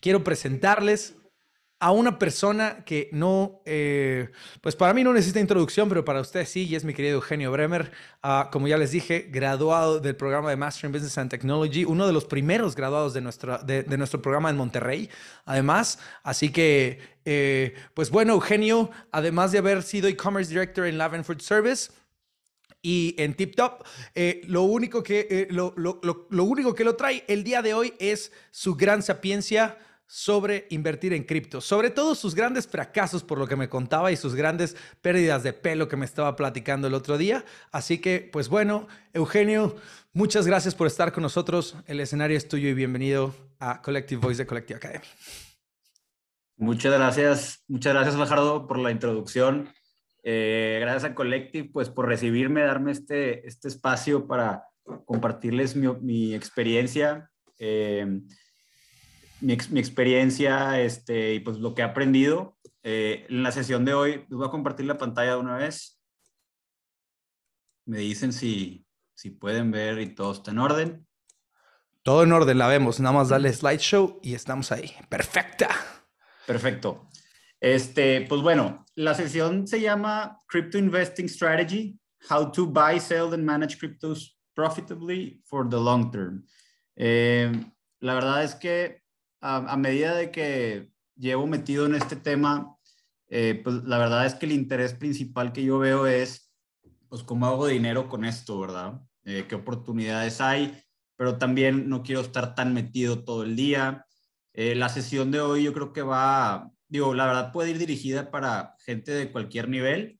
quiero presentarles a una persona que no, eh, pues para mí no necesita introducción, pero para ustedes sí, y es mi querido Eugenio Bremer, ah, como ya les dije, graduado del programa de Master in Business and Technology, uno de los primeros graduados de, nuestro de, nuestro programa en Monterrey, además, así que, eh, pues bueno, Eugenio, además de haber sido e-commerce director en Lavenford Service, y en Tip Top. Eh, lo, único que, lo, lo, lo, único que lo trae el día de hoy es su gran sapiencia, sobre invertir en cripto, sobre todo sus grandes fracasos por lo que me contaba y sus grandes pérdidas de pelo que me estaba platicando el otro día. Así que, pues bueno, Eugenio, muchas gracias por estar con nosotros. El escenario es tuyo y bienvenido a Collective Voice de Collective Academy. Muchas gracias, muchas gracias, Fajardo, por la introducción. Eh, gracias a Collective, pues por recibirme, darme este, este espacio para compartirles mi, experiencia. Eh, mi, experiencia este, y pues lo que he aprendido. Eh, en la sesión de hoy, les voy a compartir la pantalla de una vez. Me dicen si, si pueden ver y todo está en orden. Todo en orden, la vemos. Nada más dale slideshow y estamos ahí. Perfecta. Perfecto. Este, pues bueno, la sesión se llama Crypto Investing Strategy, How to Buy, Sell and Manage Cryptos Profitably for the Long Term. Eh, la verdad es que a, medida de que llevo metido en este tema, eh, pues la verdad es que el interés principal que yo veo es, pues, cómo hago dinero con esto, ¿verdad? Eh, ¿Qué oportunidades hay? Pero también no quiero estar tan metido todo el día. Eh, la sesión de hoy yo creo que va, digo, la verdad puede ir dirigida para gente de cualquier nivel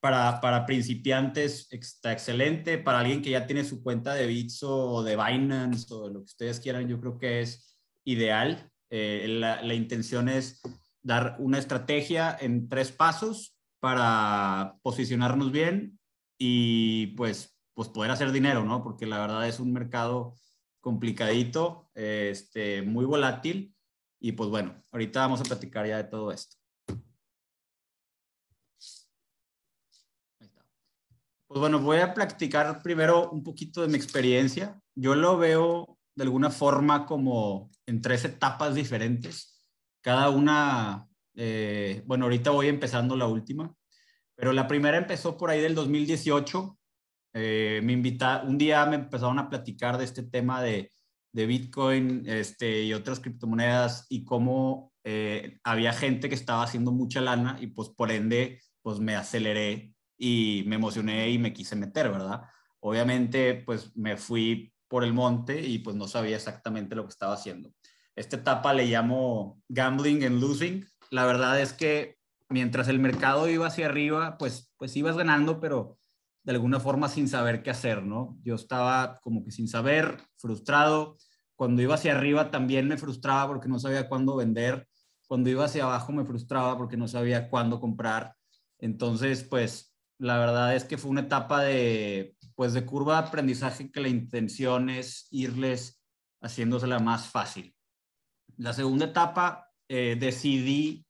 para, principiantes está excelente, para alguien que ya tiene su cuenta de Bitso o de Binance o lo que ustedes quieran, yo creo que es ideal. Eh, la, la intención es dar una estrategia en tres pasos para posicionarnos bien y pues, pues poder hacer dinero, ¿no? Porque la verdad es un mercado complicadito, este, muy volátil y pues bueno, ahorita vamos a platicar ya de todo esto. Pues bueno, voy a platicar primero un poquito de mi experiencia. Yo lo veo de alguna forma como en tres etapas diferentes. Cada una, eh, bueno, ahorita voy empezando la última, pero la primera empezó por ahí del 2018. Eh, me invita, un día me empezaron a platicar de este tema de, de Bitcoin este, y otras criptomonedas y cómo eh, había gente que estaba haciendo mucha lana y pues por ende, pues me aceleré y me emocioné y me quise meter, ¿verdad? Obviamente, pues me fui por el monte y pues no sabía exactamente lo que estaba haciendo. Esta etapa le llamo gambling and losing. La verdad es que mientras el mercado iba hacia arriba, pues, pues ibas ganando, pero de alguna forma sin saber qué hacer, ¿no? Yo estaba como que sin saber, frustrado. Cuando iba hacia arriba también me frustraba porque no sabía cuándo vender. Cuando iba hacia abajo me frustraba porque no sabía cuándo comprar. Entonces, pues la verdad es que fue una etapa de, pues de curva de aprendizaje que la intención es irles haciéndosela más fácil. La segunda etapa eh, decidí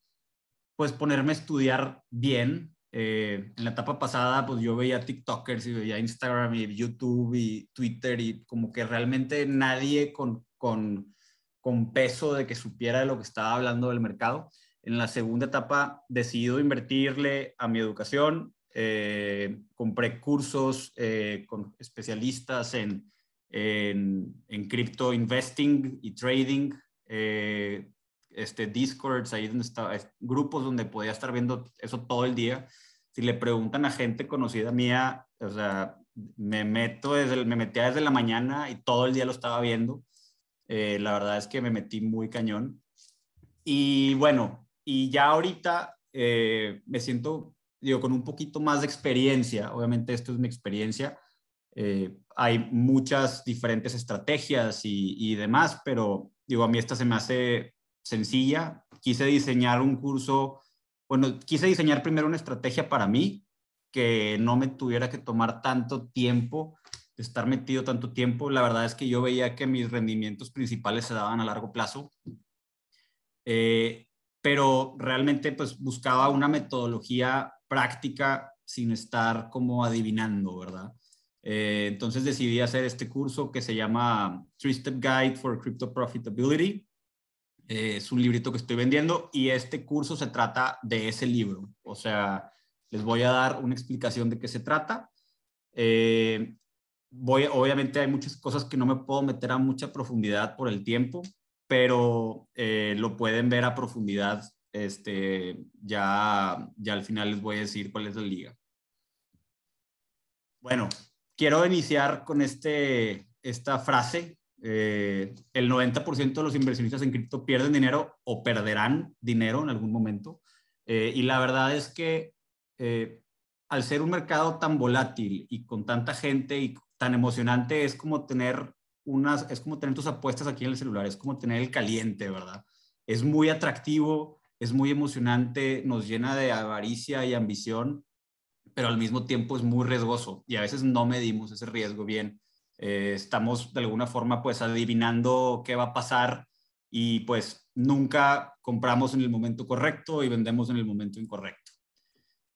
pues ponerme a estudiar bien. Eh, en la etapa pasada pues yo veía TikTokers y veía Instagram y YouTube y Twitter y como que realmente nadie con, con, con peso de que supiera de lo que estaba hablando del mercado. En la segunda etapa decidí invertirle a mi educación, eh, compré cursos eh, con especialistas en, en, en cripto investing y trading, eh, este, Discords, ahí donde estaba, grupos donde podía estar viendo eso todo el día. Si le preguntan a gente conocida mía, o sea, me meto desde, me metía desde la mañana y todo el día lo estaba viendo. Eh, la verdad es que me metí muy cañón. Y bueno, y ya ahorita me siento digo, con un poquito más de experiencia, obviamente esto es mi experiencia, eh, hay muchas diferentes estrategias y, demás, pero digo, a mí esta se me hace sencilla. Quise diseñar un curso, bueno, quise diseñar primero una estrategia para mí que no me tuviera que tomar tanto tiempo, estar metido tanto tiempo. La verdad es que yo veía que mis rendimientos principales se daban a largo plazo. Eh, pero realmente pues buscaba una metodología práctica sin estar como adivinando, ¿verdad? Eh, entonces decidí hacer este curso que se llama Three Step Guide for Crypto Profitability. Eh, es un librito que estoy vendiendo y este curso se trata de ese libro. O sea, les voy a dar una explicación de qué se trata. Eh, voy, obviamente hay muchas cosas que no me puedo meter a mucha profundidad por el tiempo, pero lo pueden ver a profundidad este, ya, ya al final les voy a decir cuál es la liga. Bueno, quiero iniciar con este, esta frase. Eh, el 90% de los inversionistas en cripto pierden dinero o perderán dinero en algún momento. Eh, y la verdad es que eh, al ser un mercado tan volátil y con tanta gente y tan emocionante, es como tener unas, es como tener tus apuestas aquí en el celular, es como tener el caliente, ¿verdad? Es muy atractivo, es muy emocionante, nos llena de avaricia y ambición, pero al mismo tiempo es muy riesgoso y a veces no medimos ese riesgo bien. Eh, estamos de alguna forma pues adivinando qué va a pasar y pues nunca compramos en el momento correcto y vendemos en el momento incorrecto.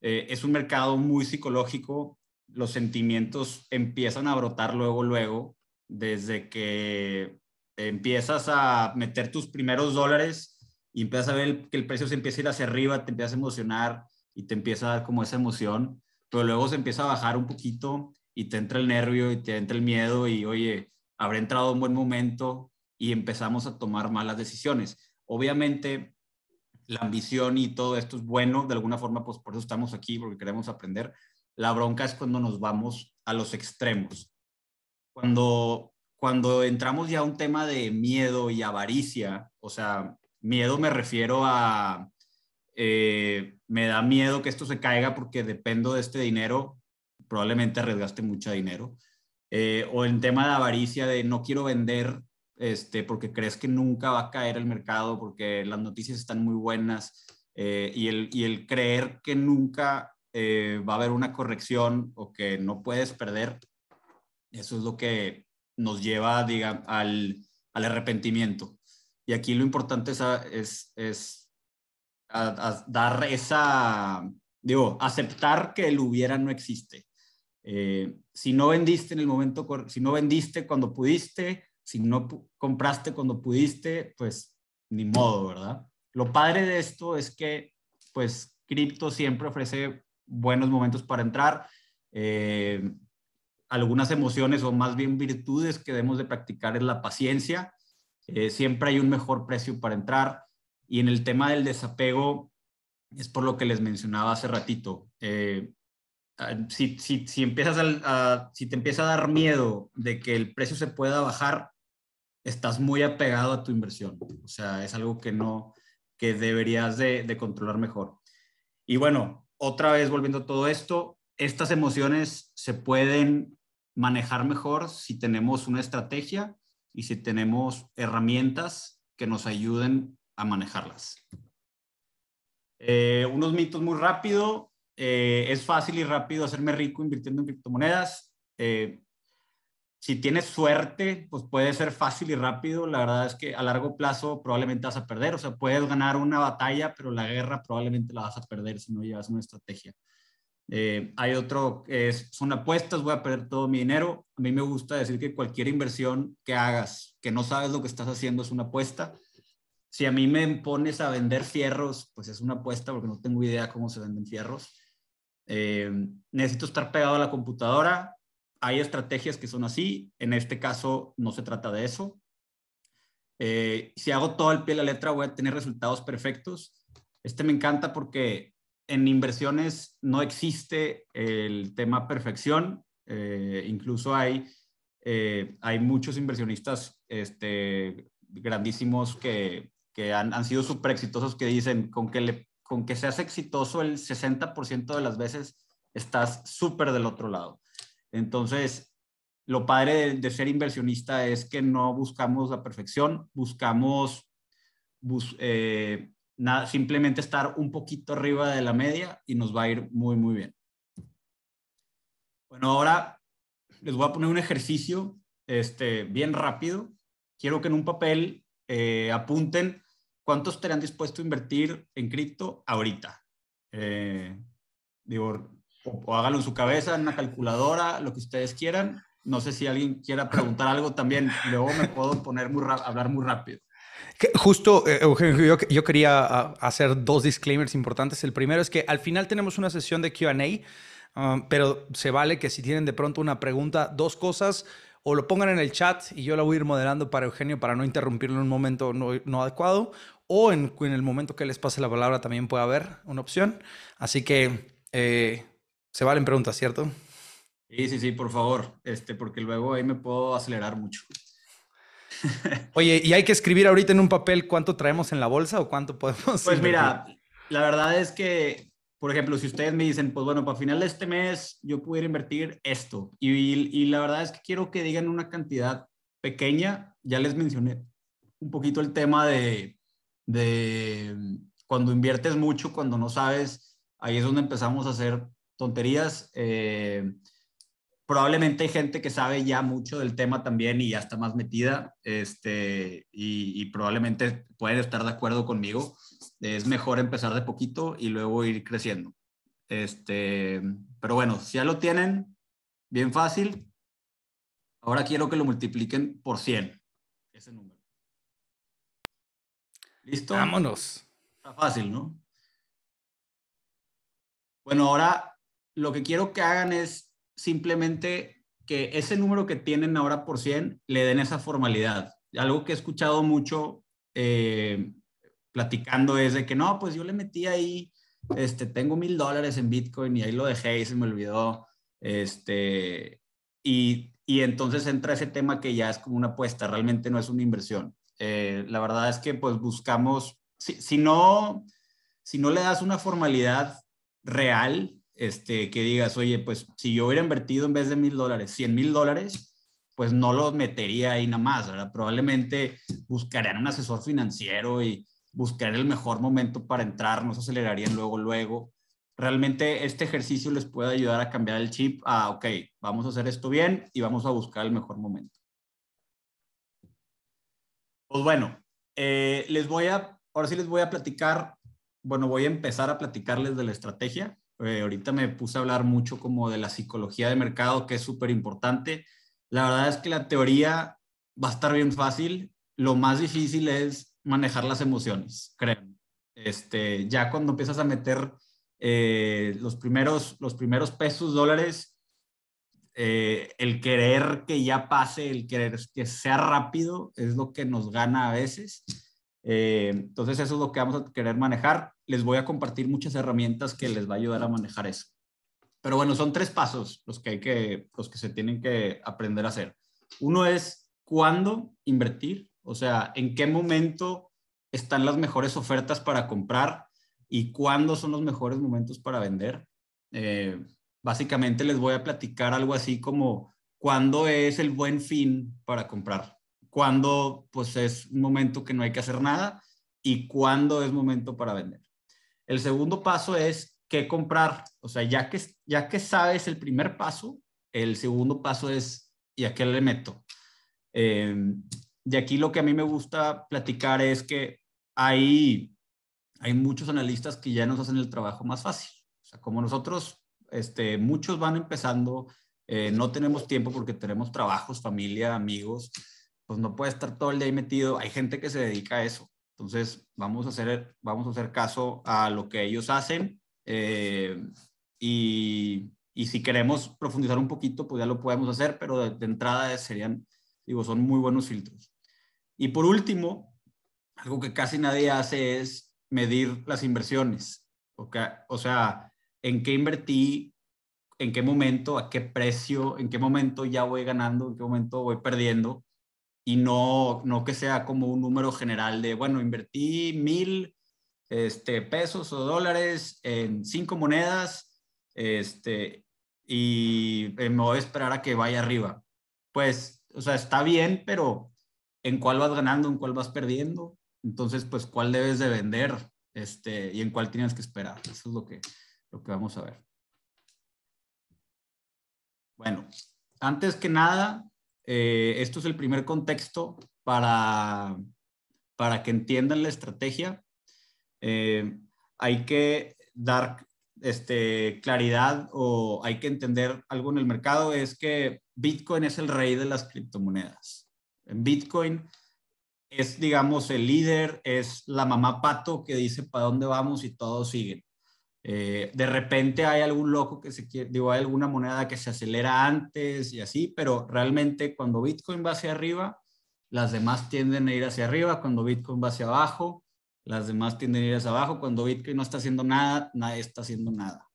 Eh, es un mercado muy psicológico, los sentimientos empiezan a brotar luego, luego, desde que empiezas a meter tus primeros dólares y empiezas a ver que el precio se empieza a ir hacia arriba, te empiezas a emocionar y te empieza a dar como esa emoción, pero luego se empieza a bajar un poquito y te entra el nervio y te entra el miedo y oye, habrá entrado un buen momento y empezamos a tomar malas decisiones. Obviamente, la ambición y todo esto es bueno, de alguna forma, pues por eso estamos aquí, porque queremos aprender. La bronca es cuando nos vamos a los extremos. Cuando, cuando entramos ya a un tema de miedo y avaricia, o sea, Miedo me refiero a, eh, me da miedo que esto se caiga porque dependo de este dinero, probablemente arriesgaste mucho dinero. Eh, o el tema de avaricia de no quiero vender este, porque crees que nunca va a caer el mercado, porque las noticias están muy buenas eh, y, el, creer que nunca va a haber una corrección o que no puedes perder, eso es lo que nos lleva diga, al, al arrepentimiento. Y aquí lo importante es, dar esa, digo, aceptar que el hubiera no existe. Eh, si no vendiste en el momento, si no vendiste cuando pudiste, si no compraste cuando pudiste, pues ni modo, ¿verdad? Lo padre de esto es que, pues, cripto siempre ofrece buenos momentos para entrar. Eh, algunas emociones o más bien virtudes que debemos de practicar es la paciencia, eh, siempre hay un mejor precio para entrar. Y en el tema del desapego, es por lo que les mencionaba hace ratito. Eh, ah, si, si, si, te empieza a dar miedo de que el precio se pueda bajar, estás muy apegado a tu inversión. O sea, es algo que que deberías de, de controlar mejor. Y bueno, otra vez volviendo a todo esto, estas emociones se pueden manejar mejor si tenemos una estrategia y si tenemos herramientas que nos ayuden a manejarlas. Eh, unos mitos muy rápido. Eh, es fácil y rápido hacerme rico invirtiendo en criptomonedas. Eh, si tienes suerte, pues puede ser fácil y rápido. La verdad es que a largo plazo probablemente vas a perder. O sea, puedes ganar una batalla, pero la guerra probablemente la vas a perder si no llevas una estrategia. Eh, hay otro que es, son apuestas, voy a perder todo mi dinero. A mí me gusta decir que cualquier inversión que hagas, que no sabes lo que estás haciendo, es una apuesta. Si a mí me pones a vender fierros, pues es una apuesta porque no tengo idea cómo se venden fierros. Eh, necesito estar pegado a la computadora. Hay estrategias que son así. En este caso no se trata de eso. Eh, si hago todo al pie de la letra, voy a tener resultados perfectos. Este me encanta porque en inversiones no existe el tema perfección, eh, incluso hay, eh, hay muchos inversionistas este, grandísimos que, han, sido súper exitosos que dicen, con que, le, con que seas exitoso el 60% de las veces, estás súper del otro lado. Entonces, lo padre de, ser inversionista es que no buscamos la perfección, buscamos eh, simplemente estar un poquito arriba de la media y nos va a ir muy, muy bien. Bueno, ahora les voy a poner un ejercicio este, bien rápido. Quiero que en un papel eh, apunten cuántos estarían dispuestos a invertir en cripto ahorita. Eh, digo, o, o háganlo en su cabeza, en una calculadora, lo que ustedes quieran. No sé si alguien quiera preguntar algo también. Luego me puedo poner muy hablar muy rápido. Justo, eh, Eugenio, yo, quería ah, hacer dos disclaimers importantes. El primero es que al final tenemos una sesión de QA, um, pero se vale que si tienen de pronto una pregunta, dos cosas, o lo pongan en el chat y yo la voy a ir moderando para Eugenio para no interrumpirlo en un momento no, adecuado, o en, el momento que les pase la palabra también puede haber una opción. Así que eh, se valen preguntas, ¿cierto? Sí, sí, sí, por favor, este, porque luego ahí me puedo acelerar mucho. Oye, ¿y hay que escribir ahorita en un papel cuánto traemos en la bolsa o cuánto podemos? Pues mira, la verdad es que, por ejemplo, si ustedes me dicen, pues bueno, para final de este mes yo pudiera invertir esto, y, y la verdad es que quiero que digan una cantidad pequeña, ya les mencioné un poquito el tema de, de cuando inviertes mucho, cuando no sabes, ahí es donde empezamos a hacer tonterías. Eh, probablemente hay gente que sabe ya mucho del tema también y ya está más metida, este, y, probablemente pueden estar de acuerdo conmigo. Es mejor empezar de poquito y luego ir creciendo. Este, pero bueno, si ya lo tienen, bien fácil. Ahora quiero que lo multipliquen por 100, ese número. ¿Listo? Vámonos. Está fácil, ¿no? Bueno, ahora lo que quiero que hagan es simplemente que ese número que tienen ahora por 100 le den esa formalidad. Algo que he escuchado mucho eh, platicando es de que no, pues yo le metí ahí, este, tengo mil dólares en Bitcoin y ahí lo dejé y se me olvidó. Este, y, entonces entra ese tema que ya es como una apuesta, realmente no es una inversión. Eh, la verdad es que pues buscamos, si, no, si no le das una formalidad real este, que digas, oye, pues si yo hubiera invertido en vez de mil dólares, cien mil dólares, pues no los metería ahí nada más, ¿verdad? Probablemente buscarían un asesor financiero y buscar el mejor momento para entrar, no se acelerarían luego, luego. Realmente este ejercicio les puede ayudar a cambiar el chip a, ah, ok, vamos a hacer esto bien y vamos a buscar el mejor momento. Pues bueno, eh, les voy a, ahora sí les voy a platicar, bueno, voy a empezar a platicarles de la estrategia eh, ahorita me puse a hablar mucho como de la psicología de mercado, que es súper importante. La verdad es que la teoría va a estar bien fácil. Lo más difícil es manejar las emociones, creo. Este, ya cuando empiezas a meter eh, los, primeros, los primeros pesos, dólares, eh, el querer que ya pase, el querer que sea rápido, es lo que nos gana a veces. entonces eso es lo que vamos a querer manejar les voy a compartir muchas herramientas que les va a ayudar a manejar eso. Pero bueno, son tres pasos los que hay que, los que se tienen que aprender a hacer. Uno es cuándo invertir, o sea, en qué momento están las mejores ofertas para comprar y cuándo son los mejores momentos para vender. Eh, básicamente les voy a platicar algo así como cuándo es el buen fin para comprar, cuándo pues es un momento que no hay que hacer nada y cuándo es momento para vender. El segundo paso es qué comprar. O sea, ya que, ya que sabes el primer paso, el segundo paso es ¿y a qué le meto? y em, aquí lo que a mí me gusta platicar es que hay, muchos analistas que ya nos hacen el trabajo más fácil. O sea, como nosotros, este, muchos van empezando, eh, no tenemos tiempo porque tenemos trabajos, familia, amigos, pues no puede estar todo el día ahí metido. Hay gente que se dedica a eso. Entonces, vamos a hacer, vamos a hacer caso a lo que ellos hacen eh, y, si queremos profundizar un poquito, pues ya lo podemos hacer, pero de, entrada serían, digo, son muy buenos filtros. Y por último, algo que casi nadie hace es medir las inversiones. O sea, en qué invertí, en qué momento, a qué precio, en qué momento ya voy ganando, en qué momento voy perdiendo y no, no que sea como un número general de, bueno, invertí mil este, pesos o dólares en cinco monedas este, y eh, me voy a esperar a que vaya arriba. Pues, o sea, está bien, pero ¿en cuál vas ganando, en cuál vas perdiendo? Entonces, pues, ¿cuál debes de vender este, y en cuál tienes que esperar? Eso es lo que, lo que vamos a ver. Bueno, antes que nada, eh, esto es el primer contexto para, que entiendan la estrategia. Eh, hay que dar este, claridad o hay que entender algo en el mercado, es que Bitcoin es el rey de las criptomonedas. Bitcoin es, digamos, el líder, es la mamá pato que dice para dónde vamos y todos siguen. Eh, de repente hay algún loco que se quiere, digo, hay alguna moneda que se acelera antes y así, pero realmente cuando Bitcoin va hacia arriba, las demás tienden a ir hacia arriba, cuando Bitcoin va hacia abajo, las demás tienden a ir hacia abajo, cuando Bitcoin no está haciendo nada, nadie está haciendo nada.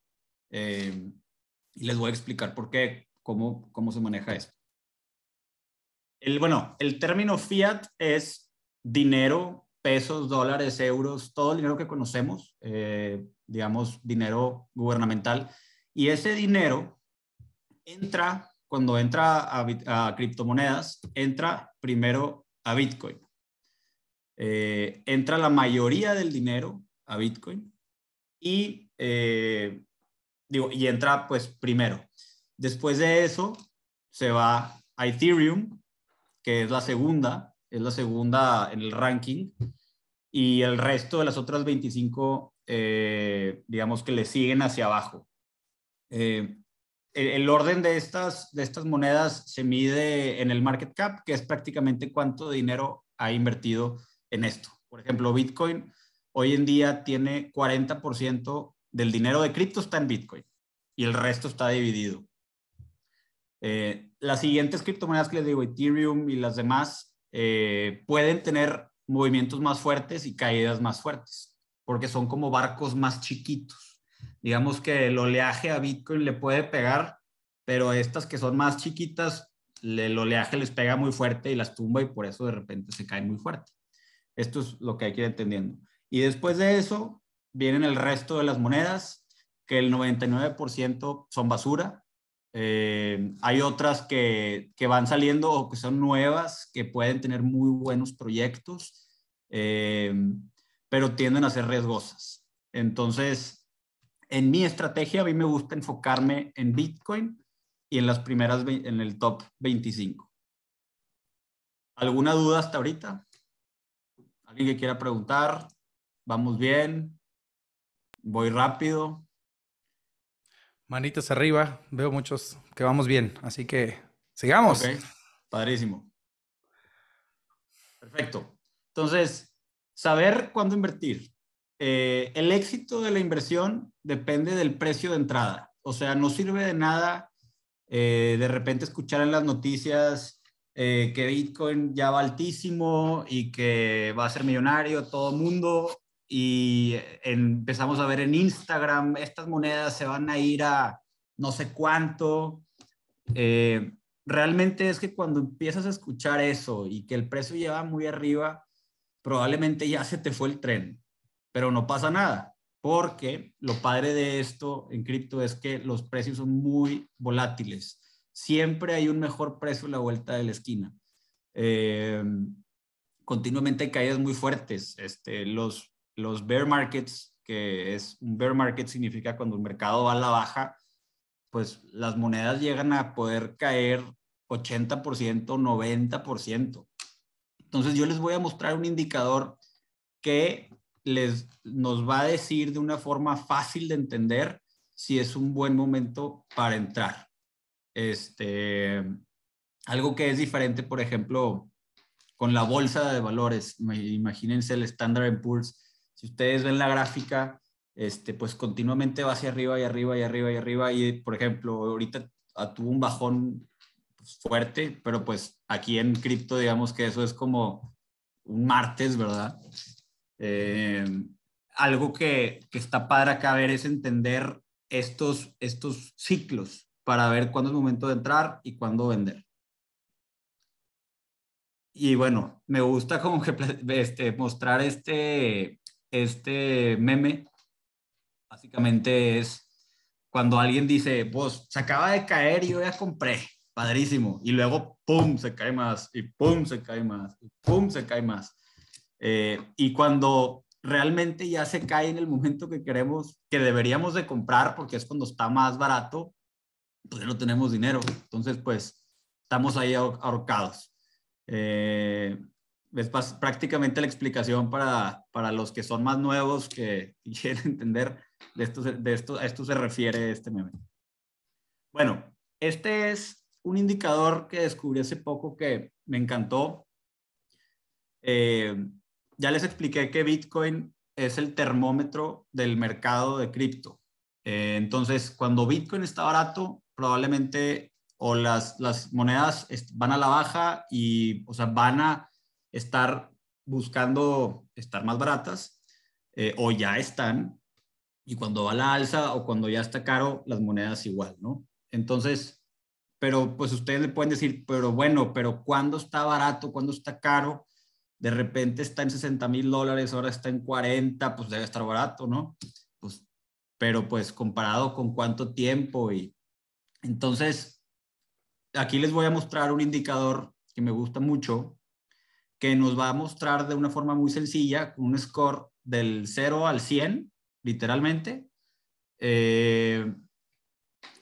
Eh, y les voy a explicar por qué, cómo, cómo se maneja eso. El, bueno, el término fiat es dinero, pesos, dólares, euros, todo el dinero que conocemos. Eh, digamos, dinero gubernamental. Y ese dinero entra, cuando entra a, criptomonedas, entra primero a Bitcoin. Eh, entra la mayoría del dinero a Bitcoin y, eh, digo, y entra pues primero. Después de eso se va a Ethereum, que es la segunda, es la segunda en el ranking, y el resto de las otras 25 eh, digamos, que le siguen hacia abajo. Eh, el, orden de estas, de estas monedas se mide en el market cap, que es prácticamente cuánto dinero ha invertido en esto. Por ejemplo, Bitcoin hoy en día tiene 40% del dinero de cripto está en Bitcoin y el resto está dividido. Eh, las siguientes criptomonedas que les digo, Ethereum y las demás, pueden tener movimientos más fuertes y caídas más fuertes porque son como barcos más chiquitos. Digamos que el oleaje a Bitcoin le puede pegar, pero estas que son más chiquitas, el oleaje les pega muy fuerte y las tumba y por eso de repente se caen muy fuerte. Esto es lo que hay que ir entendiendo. Y después de eso vienen el resto de las monedas, que el 99% son basura. Eh, hay otras que, que, van saliendo o que son nuevas, que pueden tener muy buenos proyectos. Eh, pero tienden a ser riesgosas. Entonces, en mi estrategia, a mí me gusta enfocarme en Bitcoin y en las primeras, en el top 25. ¿Alguna duda hasta ahorita? ¿Alguien que quiera preguntar? ¿Vamos bien? ¿Voy rápido? Manitas arriba, veo muchos que vamos bien, así que sigamos. Padrísimo. Perfecto. Entonces, saber cuándo invertir. Eh, el éxito de la inversión depende del precio de entrada. O sea, no sirve de nada eh, de repente escuchar en las noticias eh, que Bitcoin ya va altísimo y que va a ser millonario todo mundo. Y empezamos a ver en Instagram, estas monedas se van a ir a no sé cuánto. realmente es que cuando empiezas a escuchar eso y que el precio lleva muy arriba, probablemente ya se te fue el tren, pero no pasa nada, porque lo padre de esto en cripto es que los precios son muy volátiles. Siempre hay un mejor precio a la vuelta de la esquina. Eh, continuamente hay caídas muy fuertes. Este, los, los bear markets, que es un bear market significa cuando el mercado va a la baja, pues las monedas llegan a poder caer 80%, 90%. Entonces yo les voy a mostrar un indicador que les, nos va a decir de una forma fácil de entender si es un buen momento para entrar. Este, algo que es diferente, por ejemplo, con la bolsa de valores. Imagínense el Standard Poor's. Si ustedes ven la gráfica, este, pues continuamente va hacia arriba y arriba y arriba y arriba. Y, por ejemplo, ahorita tuvo un bajón fuerte, pero pues aquí en cripto digamos que eso es como un martes, ¿verdad? Eh, algo que, que, está padre acá ver es entender estos, estos ciclos para ver cuándo es momento de entrar y cuándo vender. Y bueno, me gusta como que este, mostrar este, este meme. Básicamente es cuando alguien dice, vos, se acaba de caer y yo ya compré padrísimo. Y luego, ¡pum!, se cae más, y ¡pum!, se cae más, y ¡pum!, se cae más. Eh, y cuando realmente ya se cae en el momento que queremos, que deberíamos de comprar, porque es cuando está más barato, pues no tenemos dinero. Entonces, pues, estamos ahí ahorcados. Eh, es prácticamente la explicación para, para, los que son más nuevos que quieren entender de esto, de esto, a esto se refiere este meme. Bueno, este es un indicador que descubrí hace poco que me encantó. Eh, ya les expliqué que Bitcoin es el termómetro del mercado de cripto. Eh, entonces, cuando Bitcoin está barato, probablemente o las, las monedas van a la baja y, o sea, van a estar buscando estar más baratas eh, o ya están. Y cuando va a la alza o cuando ya está caro, las monedas igual, ¿no? Entonces, pero pues ustedes le pueden decir, pero bueno, pero ¿cuándo está barato? ¿Cuándo está caro? De repente está en 60 mil dólares, ahora está en 40, pues debe estar barato, ¿no? Pues, pero pues comparado con cuánto tiempo y entonces, aquí les voy a mostrar un indicador que me gusta mucho, que nos va a mostrar de una forma muy sencilla, un score del 0 al 100, literalmente. Eh,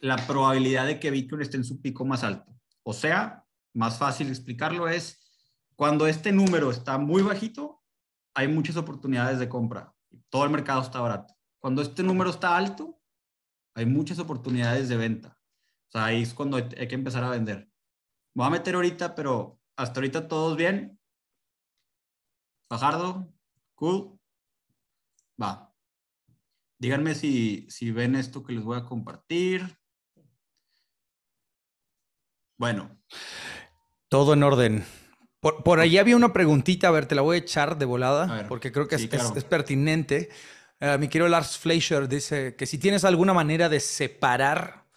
la probabilidad de que Bitcoin esté en su pico más alto. O sea, más fácil explicarlo es cuando este número está muy bajito, hay muchas oportunidades de compra. Todo el mercado está barato. Cuando este número está alto, hay muchas oportunidades de venta. O sea, ahí es cuando hay que empezar a vender. voy a meter ahorita, pero hasta ahorita todos bien. Fajardo, cool. Va. Díganme si, si ven esto que les voy a compartir. Bueno. Todo en orden. Por, ahí había una preguntita, a ver, te la voy a echar de volada, porque creo que es, pertinente. Eh, mi querido Lars Fleischer dice que si tienes alguna manera de separar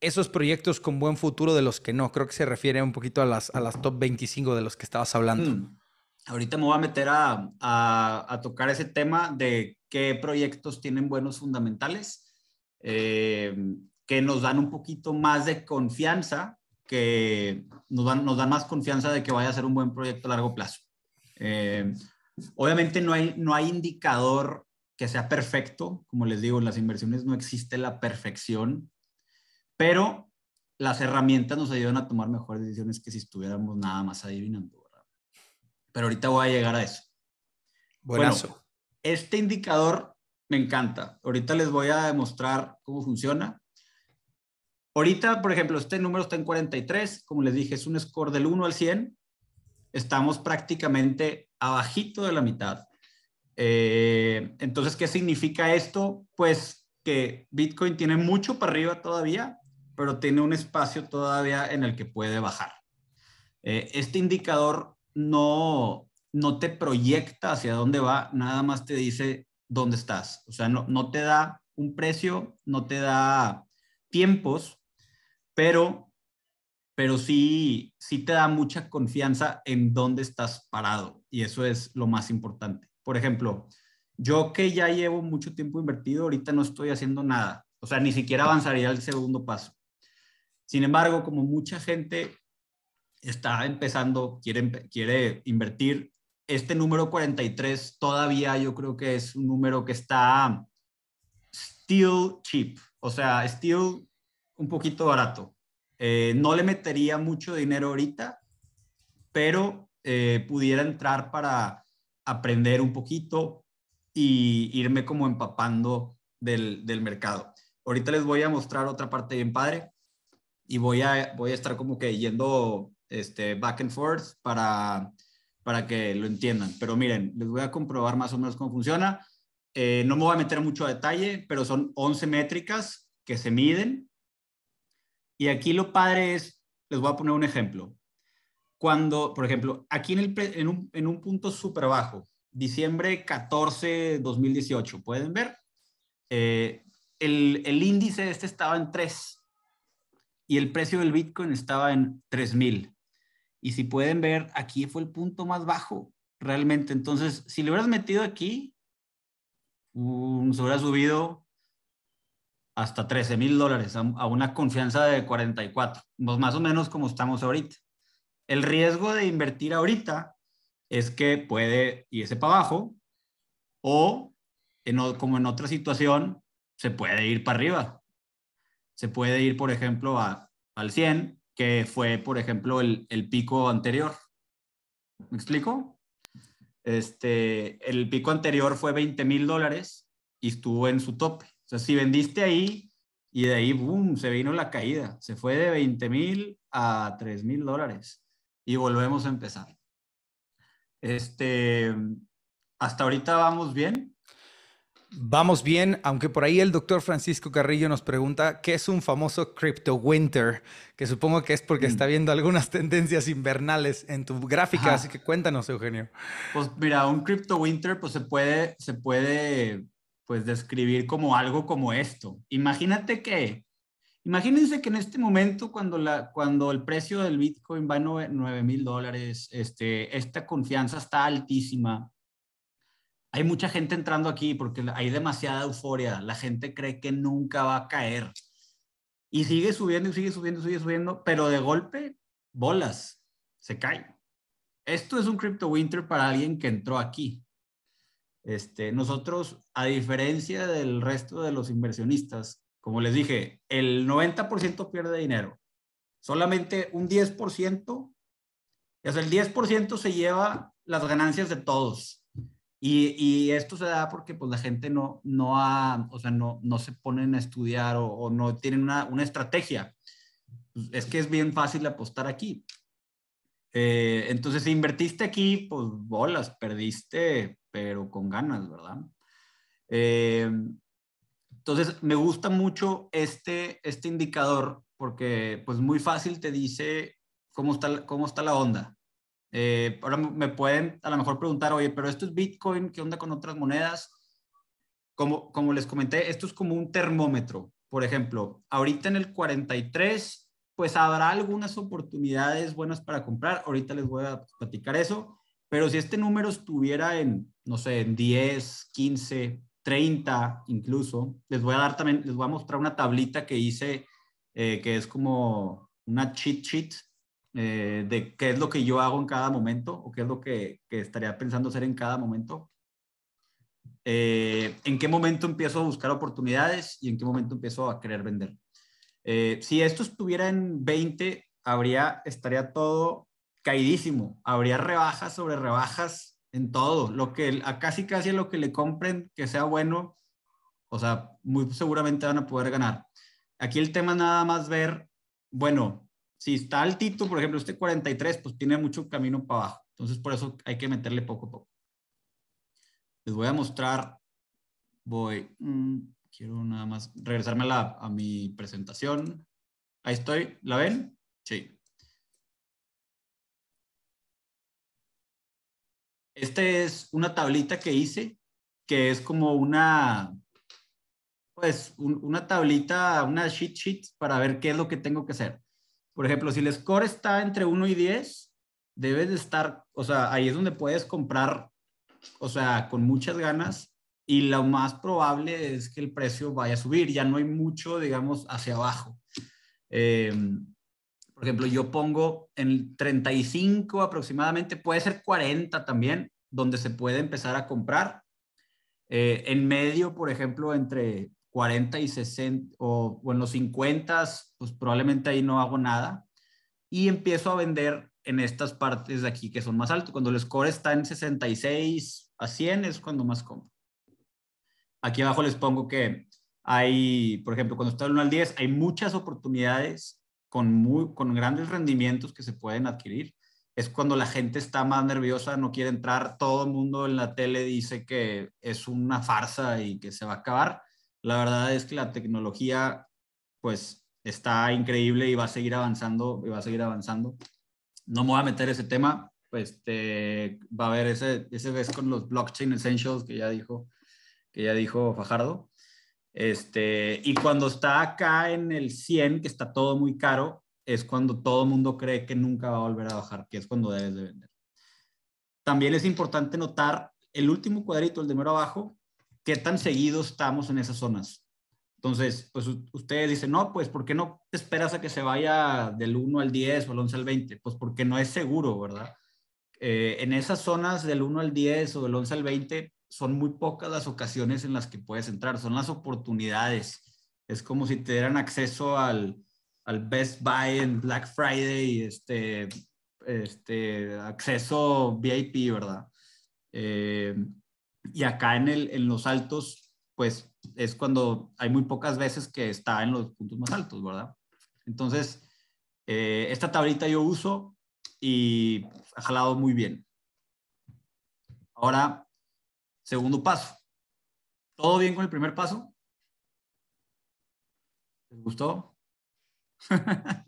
esos proyectos con buen futuro de los que no, creo que se refiere un poquito a las, a las top 25 de los que estabas hablando. Hmm ahorita me voy a meter a, a, tocar ese tema de qué proyectos tienen buenos fundamentales, eh, que nos dan un poquito más de confianza, que nos dan, nos dan más confianza de que vaya a ser un buen proyecto a largo plazo. Eh, obviamente no hay, no hay indicador que sea perfecto, como les digo, en las inversiones no existe la perfección, pero las herramientas nos ayudan a tomar mejores decisiones que si estuviéramos nada más adivinando pero ahorita voy a llegar a eso. Bueno, este indicador me encanta. Ahorita les voy a demostrar cómo funciona. Ahorita, por ejemplo, este número está en 43, como les dije, es un score del 1 al 100. Estamos prácticamente abajito de la mitad. Eh, entonces, ¿qué significa esto? Pues que Bitcoin tiene mucho para arriba todavía, pero tiene un espacio todavía en el que puede bajar. Eh, este indicador no, no te proyecta hacia dónde va, nada más te dice dónde estás. O sea, no, te da un precio, no te da tiempos, pero, pero sí, sí te da mucha confianza en dónde estás parado y eso es lo más importante. Por ejemplo, yo que ya llevo mucho tiempo invertido, ahorita no estoy haciendo nada, o sea, ni siquiera avanzaría al segundo paso. Sin embargo, como mucha gente está empezando, quiere, quiere invertir. Este número 43 todavía yo creo que es un número que está still cheap, o sea, still un poquito barato. Eh, no le metería mucho dinero ahorita, pero eh, pudiera entrar para aprender un poquito y irme como empapando del, mercado. Ahorita les voy a mostrar otra parte bien padre y voy a, voy a estar como que yendo este, back and forth para, para que lo entiendan. Pero miren, les voy a comprobar más o menos cómo funciona. Eh, no me voy a meter mucho a detalle, pero son 11 métricas que se miden. Y aquí lo padre es, les voy a poner un ejemplo. Cuando, por ejemplo, aquí en, el, en, un, en un punto súper bajo, diciembre 14, 2018, pueden ver, eh, el, el, índice este estaba en 3 y el precio del Bitcoin estaba en 3000. Y si pueden ver, aquí fue el punto más bajo realmente. Entonces, si le hubieras metido aquí, mm, se hubiera subido hasta 13 mil dólares a, una confianza de 44, pues más o menos como estamos ahorita. El riesgo de invertir ahorita es que puede irse para abajo o, como en otra situación, se puede ir para arriba. Se puede ir, por ejemplo, al 100 que fue, por ejemplo, el, pico anterior. ¿Me explico? Este, el pico anterior fue 20 mil dólares y estuvo en su tope. O sea, si vendiste ahí y de ahí, boom, se vino la caída. Se fue de 20 mil a 3 mil dólares y volvemos a empezar. Este, hasta ahorita vamos bien. Vamos bien, aunque por ahí el doctor Francisco Carrillo nos pregunta qué es un famoso crypto winter, que supongo que es porque mm. está viendo algunas tendencias invernales en tu gráfica, así que cuéntanos, Eugenio. Pues mira, un crypto winter pues se puede, se puede pues describir como algo como esto. Imagínate que, imagínense que en este momento cuando, la, cuando el precio del Bitcoin va a 9 mil dólares, este, esta confianza está altísima hay mucha gente entrando aquí porque hay demasiada euforia. La gente cree que nunca va a caer. Y sigue subiendo y sigue subiendo sigue subiendo, pero de golpe, bolas, se cae. Esto es un crypto winter para alguien que entró aquí. Este, nosotros, a diferencia del resto de los inversionistas, como les dije, el 90% pierde dinero. Solamente un 10%, es el 10% se lleva las ganancias de todos y, esto se da porque pues, la gente no, no, ha, o sea, no, no se ponen a estudiar o, no tienen una, una estrategia. Pues, es que es bien fácil apostar aquí. Eh, entonces, si invertiste aquí, pues bolas, perdiste, pero con ganas, ¿verdad? Eh, entonces, me gusta mucho este, este indicador porque pues muy fácil te dice cómo está, cómo está la onda. Eh, ahora me pueden a lo mejor preguntar, oye, pero esto es Bitcoin, ¿qué onda con otras monedas? Como, como les comenté, esto es como un termómetro. Por ejemplo, ahorita en el 43, pues habrá algunas oportunidades buenas para comprar. Ahorita les voy a platicar eso. Pero si este número estuviera en, no sé, en 10, 15, 30 incluso, les voy a dar también, les voy a mostrar una tablita que hice, eh, que es como una cheat sheet eh, de qué es lo que yo hago en cada momento o qué es lo que, estaría pensando hacer en cada momento. Eh, en qué momento empiezo a buscar oportunidades y en qué momento empiezo a querer vender. Eh, si esto estuviera en 20, habría, estaría todo caidísimo, habría rebajas sobre rebajas en todo, lo que a casi casi lo que le compren que sea bueno, o sea, muy seguramente van a poder ganar. Aquí el tema nada más ver, bueno, si está altito, por ejemplo, este 43, pues tiene mucho camino para abajo. Entonces, por eso hay que meterle poco a poco. Les voy a mostrar, voy, mm, quiero nada más regresarme a, mi presentación. Ahí estoy, ¿la ven? Sí. Esta es una tablita que hice, que es como una, pues, una tablita, una sheet sheet para ver qué es lo que tengo que hacer. Por ejemplo, si el score está entre 1 y 10, debes de estar, o sea, ahí es donde puedes comprar, o sea, con muchas ganas y lo más probable es que el precio vaya a subir, ya no hay mucho, digamos, hacia abajo. Em, por ejemplo, yo pongo en 35 aproximadamente, puede ser 40 también, donde se puede empezar a comprar. Eh, en medio, por ejemplo, entre 40 y 60 o, en los 50, pues probablemente ahí no hago nada y empiezo a vender en estas partes de aquí que son más altos. Cuando el score está en 66 a 100 es cuando más compro. Aquí abajo les pongo que hay, por ejemplo, cuando está el 1 al 10, hay muchas oportunidades con, muy, con grandes rendimientos que se pueden adquirir. Es cuando la gente está más nerviosa, no quiere entrar, todo el mundo en la tele dice que es una farsa y que se va a acabar. La verdad es que la tecnología, pues, está increíble y va a seguir avanzando y va a seguir avanzando. No me voy a meter ese tema, pues, te va a haber ese, ese vez con los blockchain essentials que ya dijo, que ya dijo Fajardo. Este, y cuando está acá en el 100, que está todo muy caro, es cuando todo el mundo cree que nunca va a volver a bajar, que es cuando debes de vender. También es importante notar el último cuadrito, el de mero abajo, qué tan seguido estamos en esas zonas. Entonces, pues ustedes dicen, no, pues ¿por qué no esperas a que se vaya del 1 al 10 o del 11 al 20? Pues porque no es seguro, ¿verdad? Eh, en esas zonas del 1 al 10 o del 11 al 20 son muy pocas las ocasiones en las que puedes entrar, son las oportunidades. Es como si te dieran acceso al, Best Buy en Black Friday, este, este acceso VIP, ¿verdad? Eh, y acá en, los altos, pues es cuando hay muy pocas veces que está en los puntos más altos, ¿verdad? Entonces, eh, esta tablita yo uso y ha jalado muy bien. Ahora, segundo paso. ¿Todo bien con el primer paso? ¿Les gustó?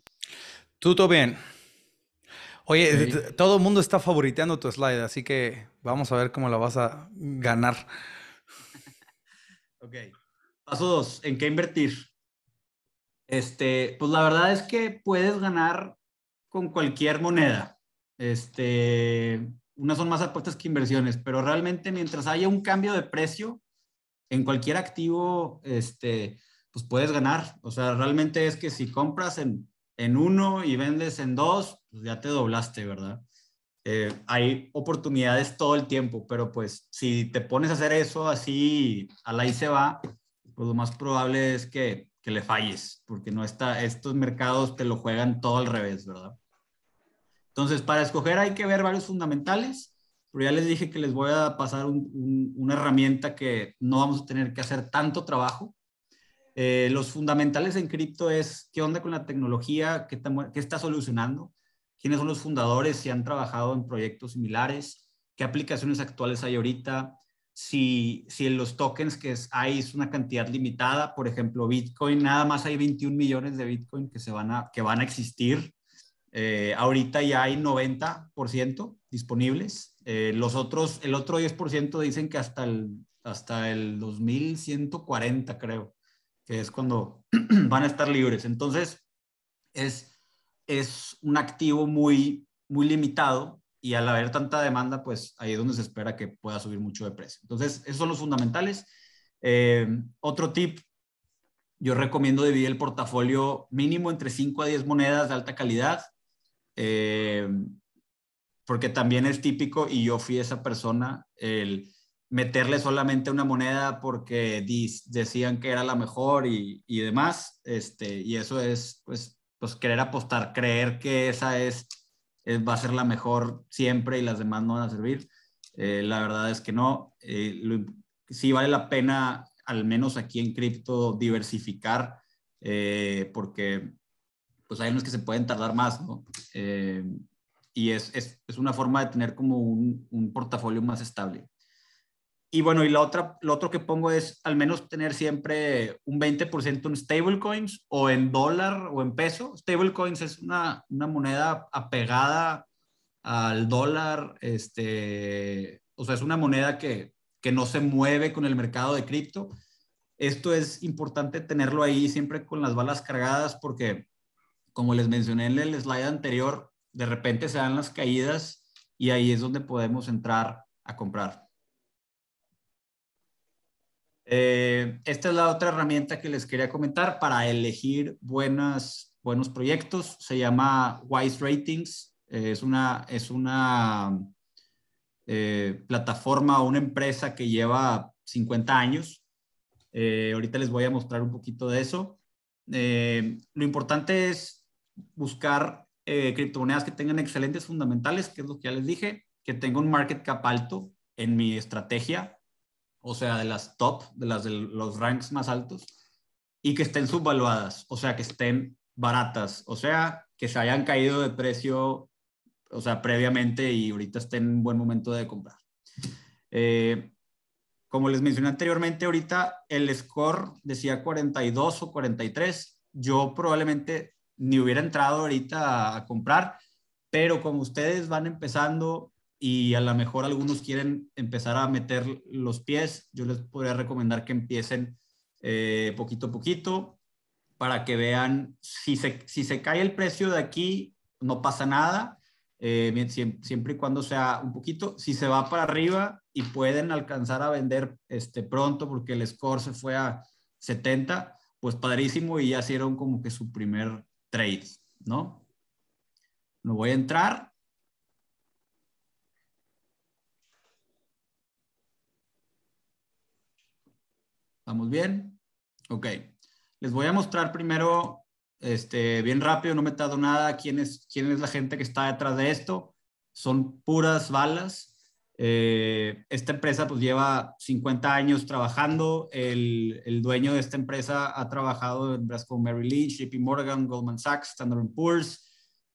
Todo bien. Oye, todo el mundo está favoriteando tu slide, así que vamos a ver cómo la vas a ganar. ok. Paso dos, ¿en qué invertir? Este, pues la verdad es que puedes ganar con cualquier moneda. Este, unas son más apuestas que inversiones, pero realmente mientras haya un cambio de precio en cualquier activo, este, pues puedes ganar. O sea, realmente es que si compras en, en uno y vendes en dos, pues, ya te doblaste, ¿verdad? Eh, hay oportunidades todo el tiempo, pero pues si te pones a hacer eso así, a la se va, pues lo más probable es que, le falles, porque no está, estos mercados te lo juegan todo al revés, ¿verdad? Entonces, para escoger hay que ver varios fundamentales, pero ya les dije que les voy a pasar una herramienta que no vamos a tener que hacer tanto trabajo, eh, los fundamentales en cripto es qué onda con la tecnología, qué está solucionando, quiénes son los fundadores, si han trabajado en proyectos similares, qué aplicaciones actuales hay ahorita, si, si en los tokens que hay es una cantidad limitada, por ejemplo, Bitcoin, nada más hay 21 millones de Bitcoin que, se van, a, que van a existir. Eh, ahorita ya hay 90% disponibles. Eh, los otros, el otro 10% dicen que hasta el, hasta el 2140, creo, que es cuando van a estar libres. Entonces, es es un activo muy, muy limitado y al haber tanta demanda, pues ahí es donde se espera que pueda subir mucho de precio. Entonces, esos son los fundamentales. Eh, otro tip, yo recomiendo dividir el portafolio mínimo entre 5 a 10 monedas de alta calidad, eh, porque también es típico, y yo fui esa persona, el meterle solamente una moneda porque decían que era la mejor y, demás, este, y eso es, pues, pues querer apostar, creer que esa es, eh, va a ser la mejor siempre y las demás no van a servir. Eh, la verdad es que no. Eh, sí vale la pena, al menos aquí en cripto, diversificar, porque pues hay unos que se pueden tardar más, ¿no? y es, una forma de tener como un, un portafolio más estable. Y bueno, y la otra, lo otro que pongo es al menos tener siempre un 20% en stablecoins o en dólar o en peso. Stablecoins es una, moneda apegada al dólar, este, o sea, es una moneda que, que no se mueve con el mercado de cripto. Esto es importante tenerlo ahí siempre con las balas cargadas porque, como les mencioné en el slide anterior, de repente se dan las caídas y ahí es donde podemos entrar a comprar. Eh, esta es la otra herramienta que les quería comentar para elegir buenas, buenos proyectos. Se llama Wise Ratings. Eh, es una, es una eh, plataforma o una empresa que lleva 50 años. ahorita les voy a mostrar un poquito de eso. lo importante es buscar criptomonedas que tengan excelentes fundamentales, que es lo que ya les dije, que tenga un market cap alto en mi estrategia, o sea, de las top, de las de los ranks más altos, y que estén subvaluadas, o sea, que estén baratas, o sea, que se hayan caído de precio, o sea, previamente y ahorita estén en buen momento de comprar. Eh, como les mencioné anteriormente, ahorita el score decía 42 o 43. Yo probablemente ni hubiera entrado ahorita a comprar, pero como ustedes van empezando, y a lo mejor algunos quieren empezar a meter los pies, yo les podría recomendar que empiecen eh, poquito a poquito para que vean si se, si se cae el precio de aquí, no pasa nada, eh, siempre y cuando sea un poquito, si se va para arriba y pueden alcanzar a vender este pronto porque el score se fue a 70, pues padrísimo y ya hicieron como que su primer trade, ¿no? No voy a entrar, ¿Estamos bien? Ok. Les voy a mostrar primero, este, bien rápido, no me he dado nada, quién es, quién es la gente que está detrás de esto. Son puras balas. Eh, esta empresa pues lleva 50 años trabajando. El, el, dueño de esta empresa ha trabajado en empresas como Mary Lynch, JP Morgan, Goldman Sachs, Standard Poor's,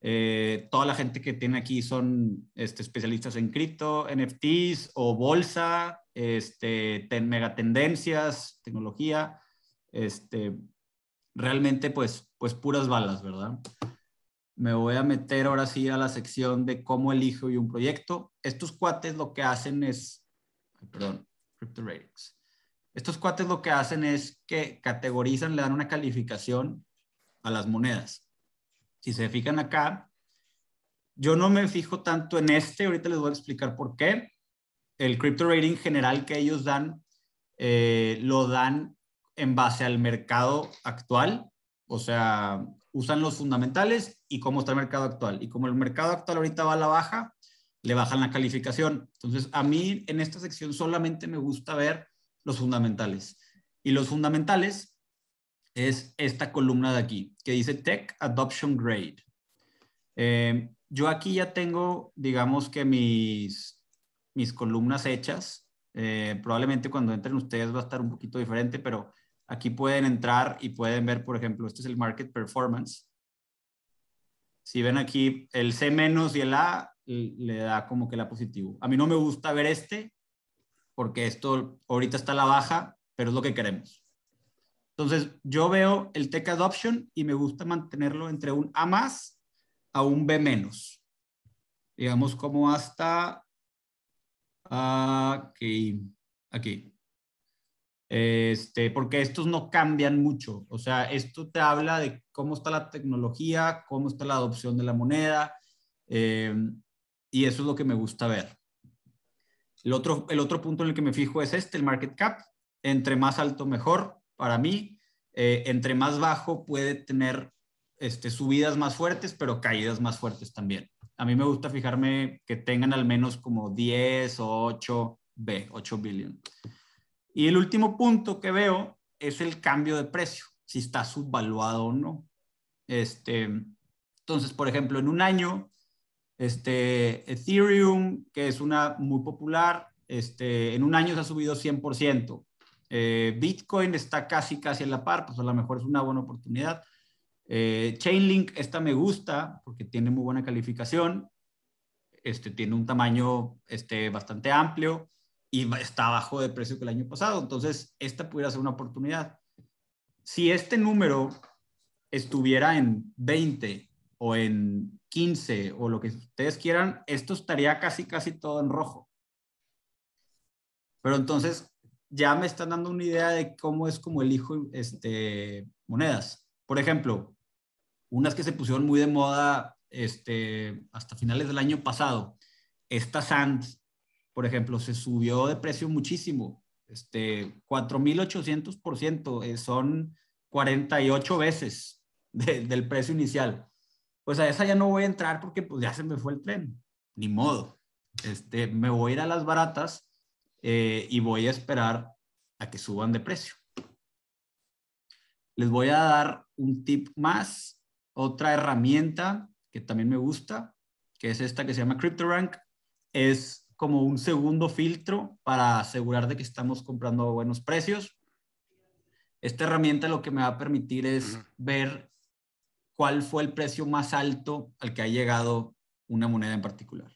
eh, toda la gente que tiene aquí son este, especialistas en cripto, NFTs o bolsa, este, ten, megatendencias, tecnología, este, realmente pues, pues puras balas, ¿verdad? Me voy a meter ahora sí a la sección de cómo elijo y un proyecto. Estos cuates lo que hacen es, perdón, Crypto Ratings. Estos cuates lo que hacen es que categorizan, le dan una calificación a las monedas si se fijan acá, yo no me fijo tanto en este, ahorita les voy a explicar por qué. El crypto rating general que ellos dan, eh, lo dan en base al mercado actual, o sea, usan los fundamentales y cómo está el mercado actual. Y como el mercado actual ahorita va a la baja, le bajan la calificación. Entonces, a mí en esta sección solamente me gusta ver los fundamentales. Y los fundamentales es esta columna de aquí, que dice Tech Adoption Grade. Eh, yo aquí ya tengo, digamos que mis, mis columnas hechas. Eh, probablemente cuando entren ustedes va a estar un poquito diferente, pero aquí pueden entrar y pueden ver, por ejemplo, este es el Market Performance. Si ven aquí el C- y el A, le da como que la positivo. A mí no me gusta ver este, porque esto ahorita está a la baja, pero es lo que queremos. Entonces, yo veo el Tech Adoption y me gusta mantenerlo entre un A más a un B menos. Digamos como hasta aquí. Ah, aquí. Este, porque estos no cambian mucho. O sea, esto te habla de cómo está la tecnología, cómo está la adopción de la moneda. Em, y eso es lo que me gusta ver. El otro, el otro punto en el que me fijo es este, el market cap. Entre más alto, mejor para mí, eh, entre más bajo puede tener este, subidas más fuertes, pero caídas más fuertes también. A mí me gusta fijarme que tengan al menos como 10 o 8 B, 8 billion. Y el último punto que veo es el cambio de precio, si está subvaluado o no. Este, entonces, por ejemplo, en un año, este, Ethereum, que es una muy popular, este, en un año se ha subido 100%, eh, Bitcoin está casi, casi en la par, pues a lo mejor es una buena oportunidad. Eh, Chainlink, esta me gusta porque tiene muy buena calificación, este, tiene un tamaño este, bastante amplio y está abajo de precio que el año pasado. Entonces, esta pudiera ser una oportunidad. Si este número estuviera en 20 o en 15 o lo que ustedes quieran, esto estaría casi, casi todo en rojo. Pero entonces, ya me están dando una idea de cómo es como elijo este, monedas. Por ejemplo, unas que se pusieron muy de moda este, hasta finales del año pasado. Esta Sand, por ejemplo, se subió de precio muchísimo. Este, 4.800%, eh, son 48 veces del precio inicial. Pues a esa ya no voy a entrar porque pues ya se me fue el tren. Ni modo. Este, me voy a ir a las baratas eh, y voy a esperar a que suban de precio. Les voy a dar un tip más, otra herramienta que también me gusta, que es esta que se llama CryptoRank. Es como un segundo filtro para asegurar de que estamos comprando a buenos precios. Esta herramienta lo que me va a permitir es ver cuál fue el precio más alto al que ha llegado una moneda en particular.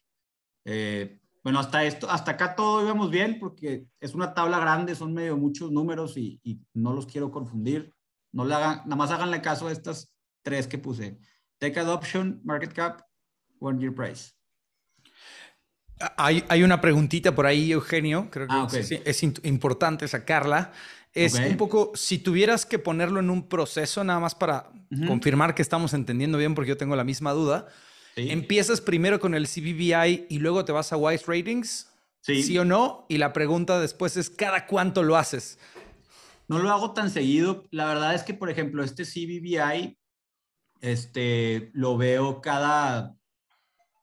Eh, bueno, hasta, esto, hasta acá todo íbamos bien porque es una tabla grande, son medio muchos números y, no los quiero confundir. No le nada más háganle caso a estas tres que puse. Tech Adoption, Market Cap, One Year Price. Hay, hay una preguntita por ahí, Eugenio, creo que ah, es, importante sacarla. Es un poco, si tuvieras que ponerlo en un proceso, nada más para confirmar que estamos entendiendo bien, porque yo tengo la misma duda. ¿Empiezas primero con el CBBI y luego te vas a Wise Ratings? Sí. ¿Sí o no? Y la pregunta después es, ¿cada cuánto lo haces? No lo hago tan seguido. La verdad es que, por ejemplo, este CBBI este, lo veo cada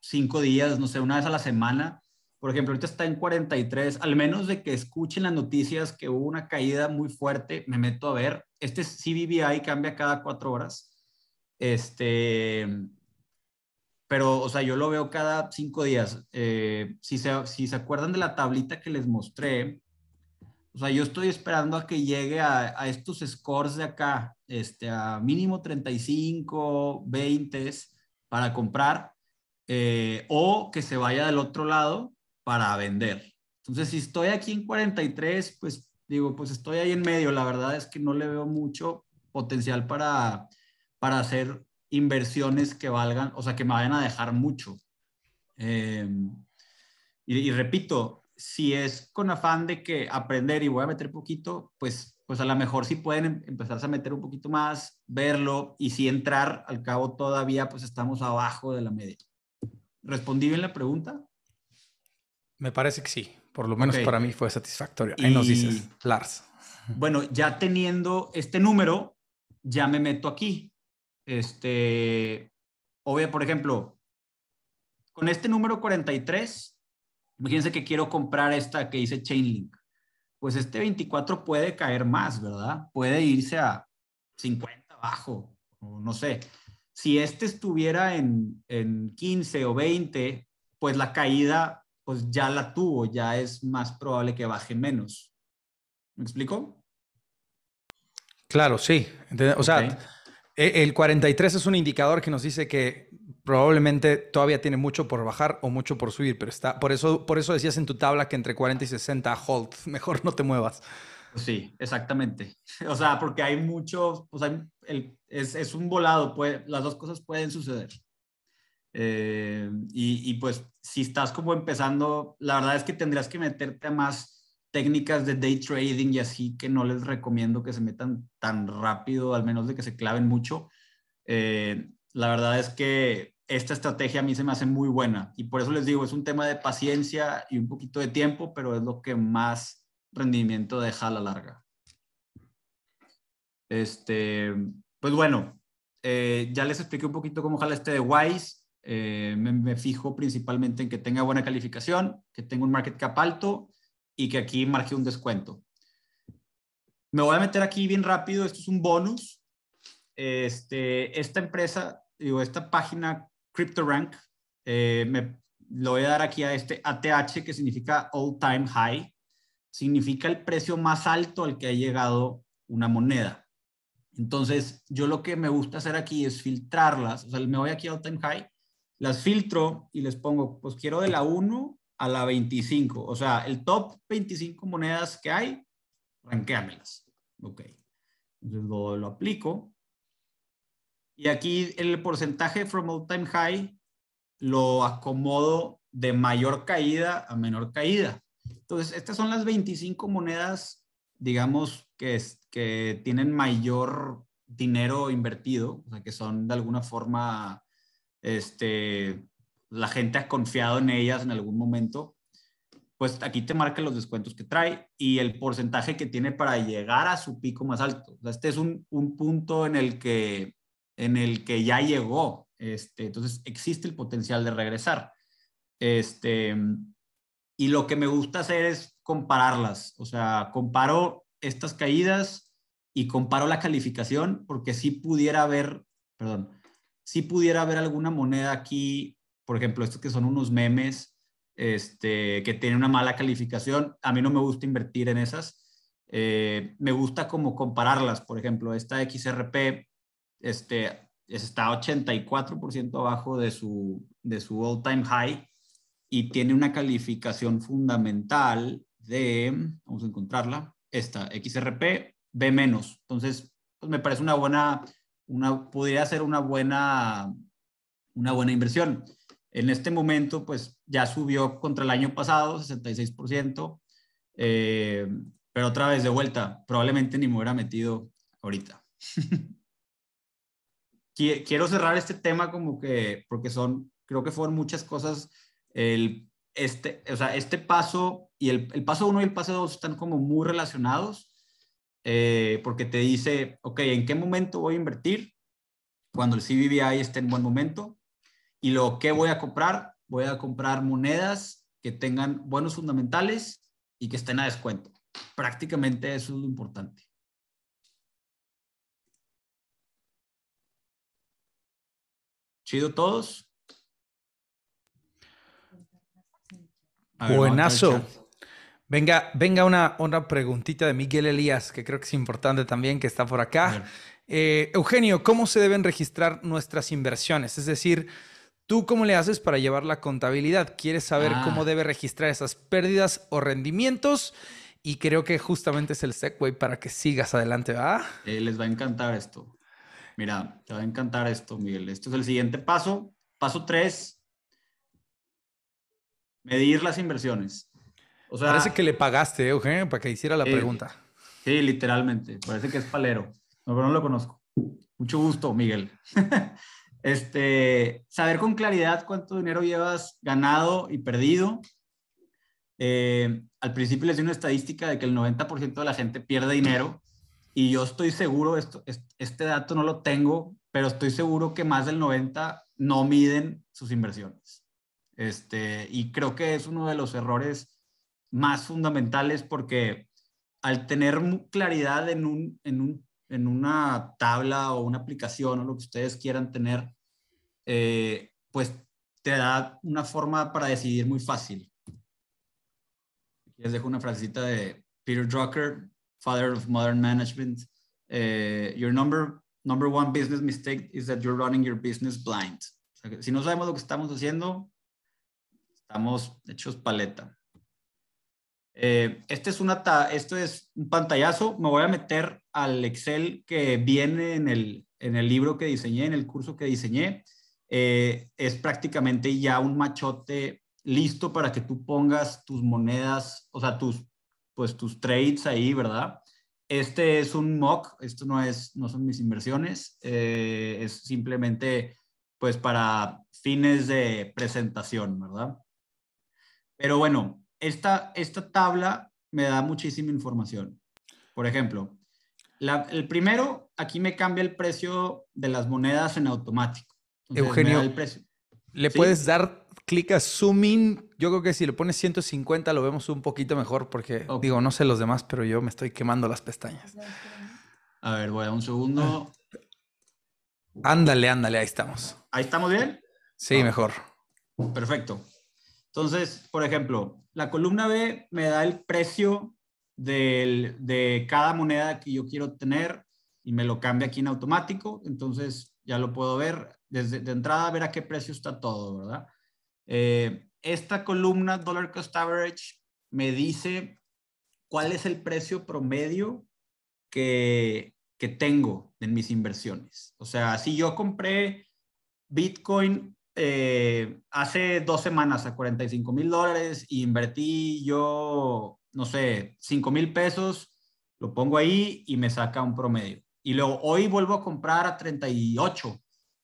cinco días, no sé, una vez a la semana. Por ejemplo, ahorita está en 43, al menos de que escuchen las noticias que hubo una caída muy fuerte, me meto a ver. Este CBBI cambia cada cuatro horas. Este, pero, o sea, yo lo veo cada cinco días. Eh, si, se, si se acuerdan de la tablita que les mostré, o sea, yo estoy esperando a que llegue a, a estos scores de acá, este, a mínimo 35, 20 para comprar, eh, o que se vaya del otro lado para vender. Entonces, si estoy aquí en 43, pues digo, pues estoy ahí en medio. La verdad es que no le veo mucho potencial para, para hacer inversiones que valgan, o sea, que me vayan a dejar mucho. Eh, y, repito, si es con afán de que aprender y voy a meter poquito, pues, pues a lo mejor sí pueden em-, empezarse a meter un poquito más, verlo y si entrar, al cabo todavía pues estamos abajo de la media. ¿Respondí bien la pregunta? Me parece que sí, por lo menos para mí fue satisfactorio. Ahí y, nos dices, Lars. Bueno, ya teniendo este número, ya me meto aquí este, obvio, por ejemplo, con este número 43, imagínense que quiero comprar esta que dice Chainlink. Pues este 24 puede caer más, ¿verdad? Puede irse a 50 abajo, o no sé. Si este estuviera en, en 15 o 20, pues la caída pues ya la tuvo, ya es más probable que baje menos. ¿Me explico? Claro, sí. O sea, eh, el 43 es un indicador que nos dice que probablemente todavía tiene mucho por bajar o mucho por subir, pero está por eso por eso decías en tu tabla que entre 40 y 60 hold, mejor no te muevas. Sí, exactamente. O sea, porque hay mucho, o sea, es, un volado, las dos cosas pueden suceder. Eh, y, y, pues si estás como empezando, la verdad es que tendrías que meterte a más técnicas de day trading y así que no les recomiendo que se metan tan rápido, al menos de que se claven mucho. Eh, la verdad es que esta estrategia a mí se me hace muy buena y por eso les digo, es un tema de paciencia y un poquito de tiempo, pero es lo que más rendimiento deja a la larga. Este, pues bueno, eh, ya les expliqué un poquito cómo jala este de Wise. Eh, me, fijo principalmente en que tenga buena calificación, que tenga un market cap alto y que aquí marque un descuento. Me voy a meter aquí bien rápido, esto es un bonus. Este, esta empresa, digo, esta página CryptoRank, eh, me lo voy a dar aquí a este ATH que significa All Time High, significa el precio más alto al que ha llegado una moneda. Entonces, yo lo que me gusta hacer aquí es filtrarlas, o sea, me voy aquí a All Time High, las filtro y les pongo, pues quiero de la 1 a la 25. O sea, el top 25 monedas que hay, ranquéamelas. Ok. Entonces lo, lo aplico. Y aquí el porcentaje from all time high lo acomodo de mayor caída a menor caída. Entonces, estas son las 25 monedas, digamos, que, que tienen mayor dinero invertido, o sea, que son de alguna forma este, la gente ha confiado en ellas en algún momento, pues aquí te marca los descuentos que trae y el porcentaje que tiene para llegar a su pico más alto. este es un, punto en el, que, en el que ya llegó. Este, entonces, existe el potencial de regresar. Este, y lo que me gusta hacer es compararlas. O sea, comparo estas caídas y comparo la calificación porque si pudiera haber, perdón, si pudiera haber alguna moneda aquí por ejemplo, estos que son unos memes este, que tienen una mala calificación, a mí no me gusta invertir en esas. Eh, me gusta como compararlas, por ejemplo, esta XRP este, está 84% abajo de su, de su all-time high y tiene una calificación fundamental de, vamos a encontrarla, esta XRP B menos. Entonces, pues, me parece una buena, una, podría ser una buena, una buena inversión. En este momento, pues ya subió contra el año pasado, 66%, eh, pero otra vez de vuelta, probablemente ni me hubiera metido ahorita. Quiero cerrar este tema como que, porque son, creo que fueron muchas cosas, este, este paso y el, paso uno y el paso dos están como muy relacionados, eh, porque te dice, ok, ¿en qué momento voy a invertir? Cuando el CBBI esté en buen momento, y lo que voy a comprar, voy a comprar monedas que tengan buenos fundamentales y que estén a descuento. Prácticamente eso es lo importante. ¿Chido todos? Buenazo. Venga, venga una, preguntita de Miguel Elías, que creo que es importante también, que está por acá. Eh, Eugenio, ¿cómo se deben registrar nuestras inversiones? Es decir, ¿Tú cómo le haces para llevar la contabilidad? ¿Quieres saber cómo ah. debe registrar esas pérdidas o rendimientos? Y creo que justamente es el segue para que sigas adelante, ¿va? Eh, les va a encantar esto. Mira, te va a encantar esto, Miguel. Esto es el siguiente paso. Paso tres. Medir las inversiones. O sea, Parece que le pagaste, ¿eh, Eugenio, para que hiciera la eh, pregunta. Sí, literalmente. Parece que es palero. pero no lo conozco. Mucho gusto, Miguel. Este, saber con claridad cuánto dinero llevas ganado y perdido. Eh, al principio les di una estadística de que el 90% de la gente pierde dinero y yo estoy seguro, esto, este dato no lo tengo, pero estoy seguro que más del 90% no miden sus inversiones. Este, y creo que es uno de los errores más fundamentales porque al tener claridad en un, en un en una tabla o una aplicación o lo que ustedes quieran tener, eh, pues te da una forma para decidir muy fácil. les dejo una frasecita de Peter Drucker, father of modern management. Eh, your number, number one business mistake is that you're running your business blind. si no sabemos lo que estamos haciendo, estamos hechos paleta. Eh, este es una esto es un pantallazo. Me voy a meter al Excel que viene en el, libro que diseñé, en el curso que diseñé, eh, es prácticamente ya un machote listo para que tú pongas tus monedas, o sea, tus, pues tus trades ahí, ¿verdad? Este es un mock, esto no, es, no son mis inversiones, eh, es simplemente pues para fines de presentación, ¿verdad? Pero bueno, esta tabla me da muchísima información. Por ejemplo, el primero, aquí me cambia el precio de las monedas en automático. Eugenio, ¿le puedes dar clic a zoom in? Yo creo que si le pones 150 lo vemos un poquito mejor porque, digo, no sé los demás, pero yo me estoy quemando las pestañas. A ver, voy a un segundo. Ándale, ándale, ahí estamos. ¿Ahí estamos bien? Sí, ah, mejor. Perfecto. Entonces, por ejemplo, la columna B me da el precio de cada moneda que yo quiero tener y me lo cambia aquí en automático. Entonces ya lo puedo ver desde de entrada, ver a qué precio está todo, ¿verdad? Eh, esta columna Dollar Cost Average me dice cuál es el precio promedio que, tengo en mis inversiones. O sea, si yo compré Bitcoin eh, hace dos semanas a 45 mil dólares y invertí yo no sé, 5 mil pesos, lo pongo ahí y me saca un promedio. Y luego hoy vuelvo a comprar a 38,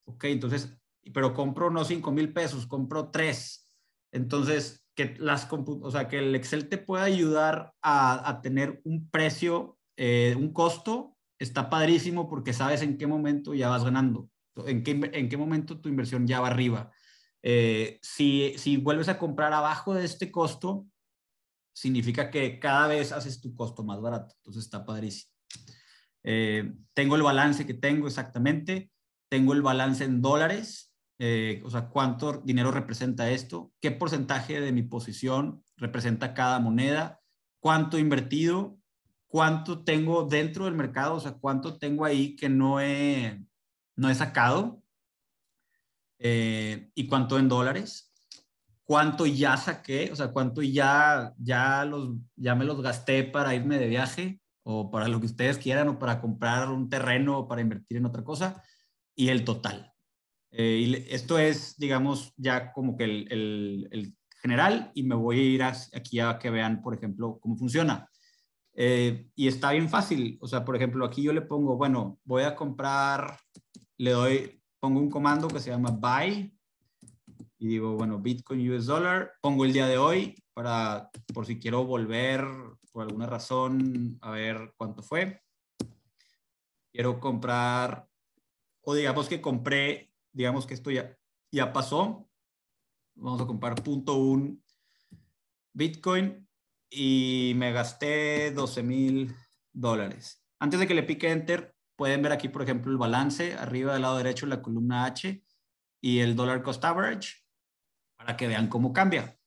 ¿ok? Entonces, pero compro no 5 mil pesos, compro 3. Entonces, que, las o sea, que el Excel te pueda ayudar a, tener un precio, eh, un costo, está padrísimo porque sabes en qué momento ya vas ganando, en qué, momento tu inversión ya va arriba. Eh, si, si vuelves a comprar abajo de este costo, significa que cada vez haces tu costo más barato. Entonces está padrísimo. Eh, tengo el balance que tengo exactamente, tengo el balance en dólares, eh, o sea, cuánto dinero representa esto, qué porcentaje de mi posición representa cada moneda, cuánto he invertido, cuánto tengo dentro del mercado, o sea, cuánto tengo ahí que no he, no he sacado eh, y cuánto en dólares cuánto ya saqué, o sea, cuánto ya, ya, los, ya me los gasté para irme de viaje o para lo que ustedes quieran o para comprar un terreno o para invertir en otra cosa y el total. Eh, y esto es, digamos, ya como que el, el, general y me voy a ir aquí a que vean, por ejemplo, cómo funciona. Eh, y está bien fácil. O sea, por ejemplo, aquí yo le pongo, bueno, voy a comprar, le doy, pongo un comando que se llama buy y digo, bueno, Bitcoin, US Dollar, pongo el día de hoy para, por si quiero volver por alguna razón, a ver cuánto fue. Quiero comprar, o digamos que compré, digamos que esto ya, ya pasó. Vamos a comprar punto Bitcoin y me gasté 12 mil dólares. Antes de que le pique Enter, pueden ver aquí, por ejemplo, el balance arriba del lado derecho, la columna H y el dollar cost average para que vean cómo cambia.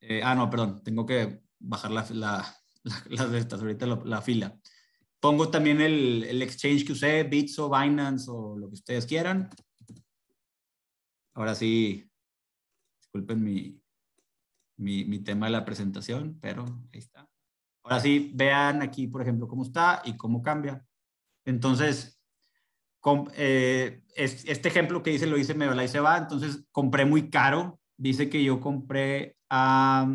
Eh, ah, no, perdón, tengo que bajar la, la, las de estas, ahorita la, fila. Pongo también el, el, exchange que usé, Bits o Binance o lo que ustedes quieran. Ahora sí, disculpen mi, mi, mi, tema de la presentación, pero ahí está. Ahora sí, vean aquí, por ejemplo, cómo está y cómo cambia. Entonces, eh, este ejemplo que dice, lo hice, me y se va, entonces compré muy caro, dice que yo compré a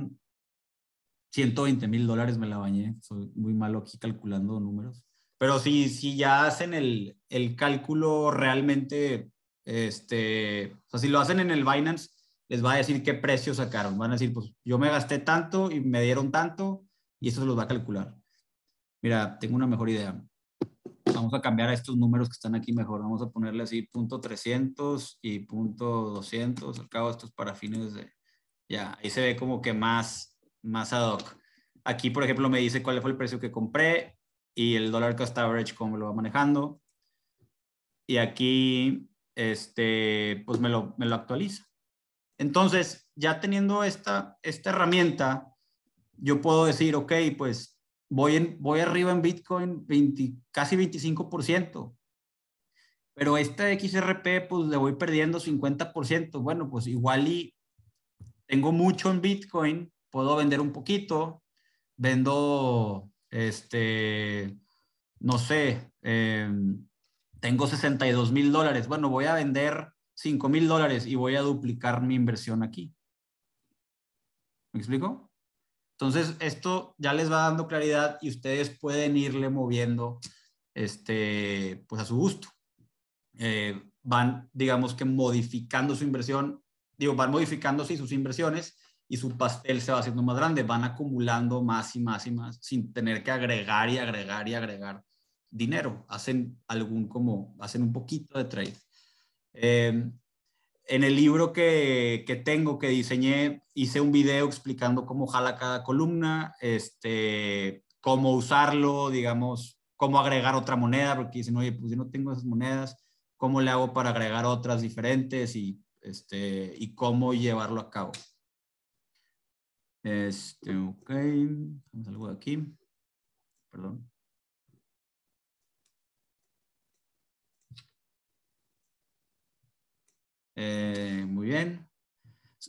120 mil dólares, me la bañé, soy muy malo aquí calculando números, pero si, si ya hacen el, el cálculo realmente, este, o sea, si lo hacen en el Binance, les va a decir qué precio sacaron, van a decir, pues yo me gasté tanto y me dieron tanto, y eso se los va a calcular. Mira, tengo una mejor idea vamos a cambiar a estos números que están aquí mejor, vamos a ponerle así punto 300 y punto 200, al cabo estos para fines de, ya, ahí se ve como que más, más ad hoc. Aquí, por ejemplo, me dice cuál fue el precio que compré y el dólar cost average, cómo lo va manejando. Y aquí, este, pues me lo, me lo actualiza. Entonces, ya teniendo esta, esta herramienta, yo puedo decir, ok, pues voy, en, voy arriba en Bitcoin 20, casi 25%, pero esta XRP pues le voy perdiendo 50%. Bueno, pues igual y tengo mucho en Bitcoin, puedo vender un poquito, vendo, este, no sé, em, tengo 62 mil dólares. Bueno, voy a vender 5 mil dólares y voy a duplicar mi inversión aquí. ¿Me explico? Entonces, esto ya les va dando claridad y ustedes pueden irle moviendo este, pues a su gusto. Eh, van, digamos que modificando su inversión, digo, van modificando sus inversiones y su pastel se va haciendo más grande, van acumulando más y más y más sin tener que agregar y agregar y agregar dinero. Hacen algún como, hacen un poquito de trade. Eh, en el libro que, tengo, que diseñé, hice un video explicando cómo jala cada columna, este, cómo usarlo, digamos, cómo agregar otra moneda, porque dicen, oye, pues yo no tengo esas monedas, ¿cómo le hago para agregar otras diferentes y, este, y cómo llevarlo a cabo? Este, ok, algo de aquí. Perdón. Eh, muy bien.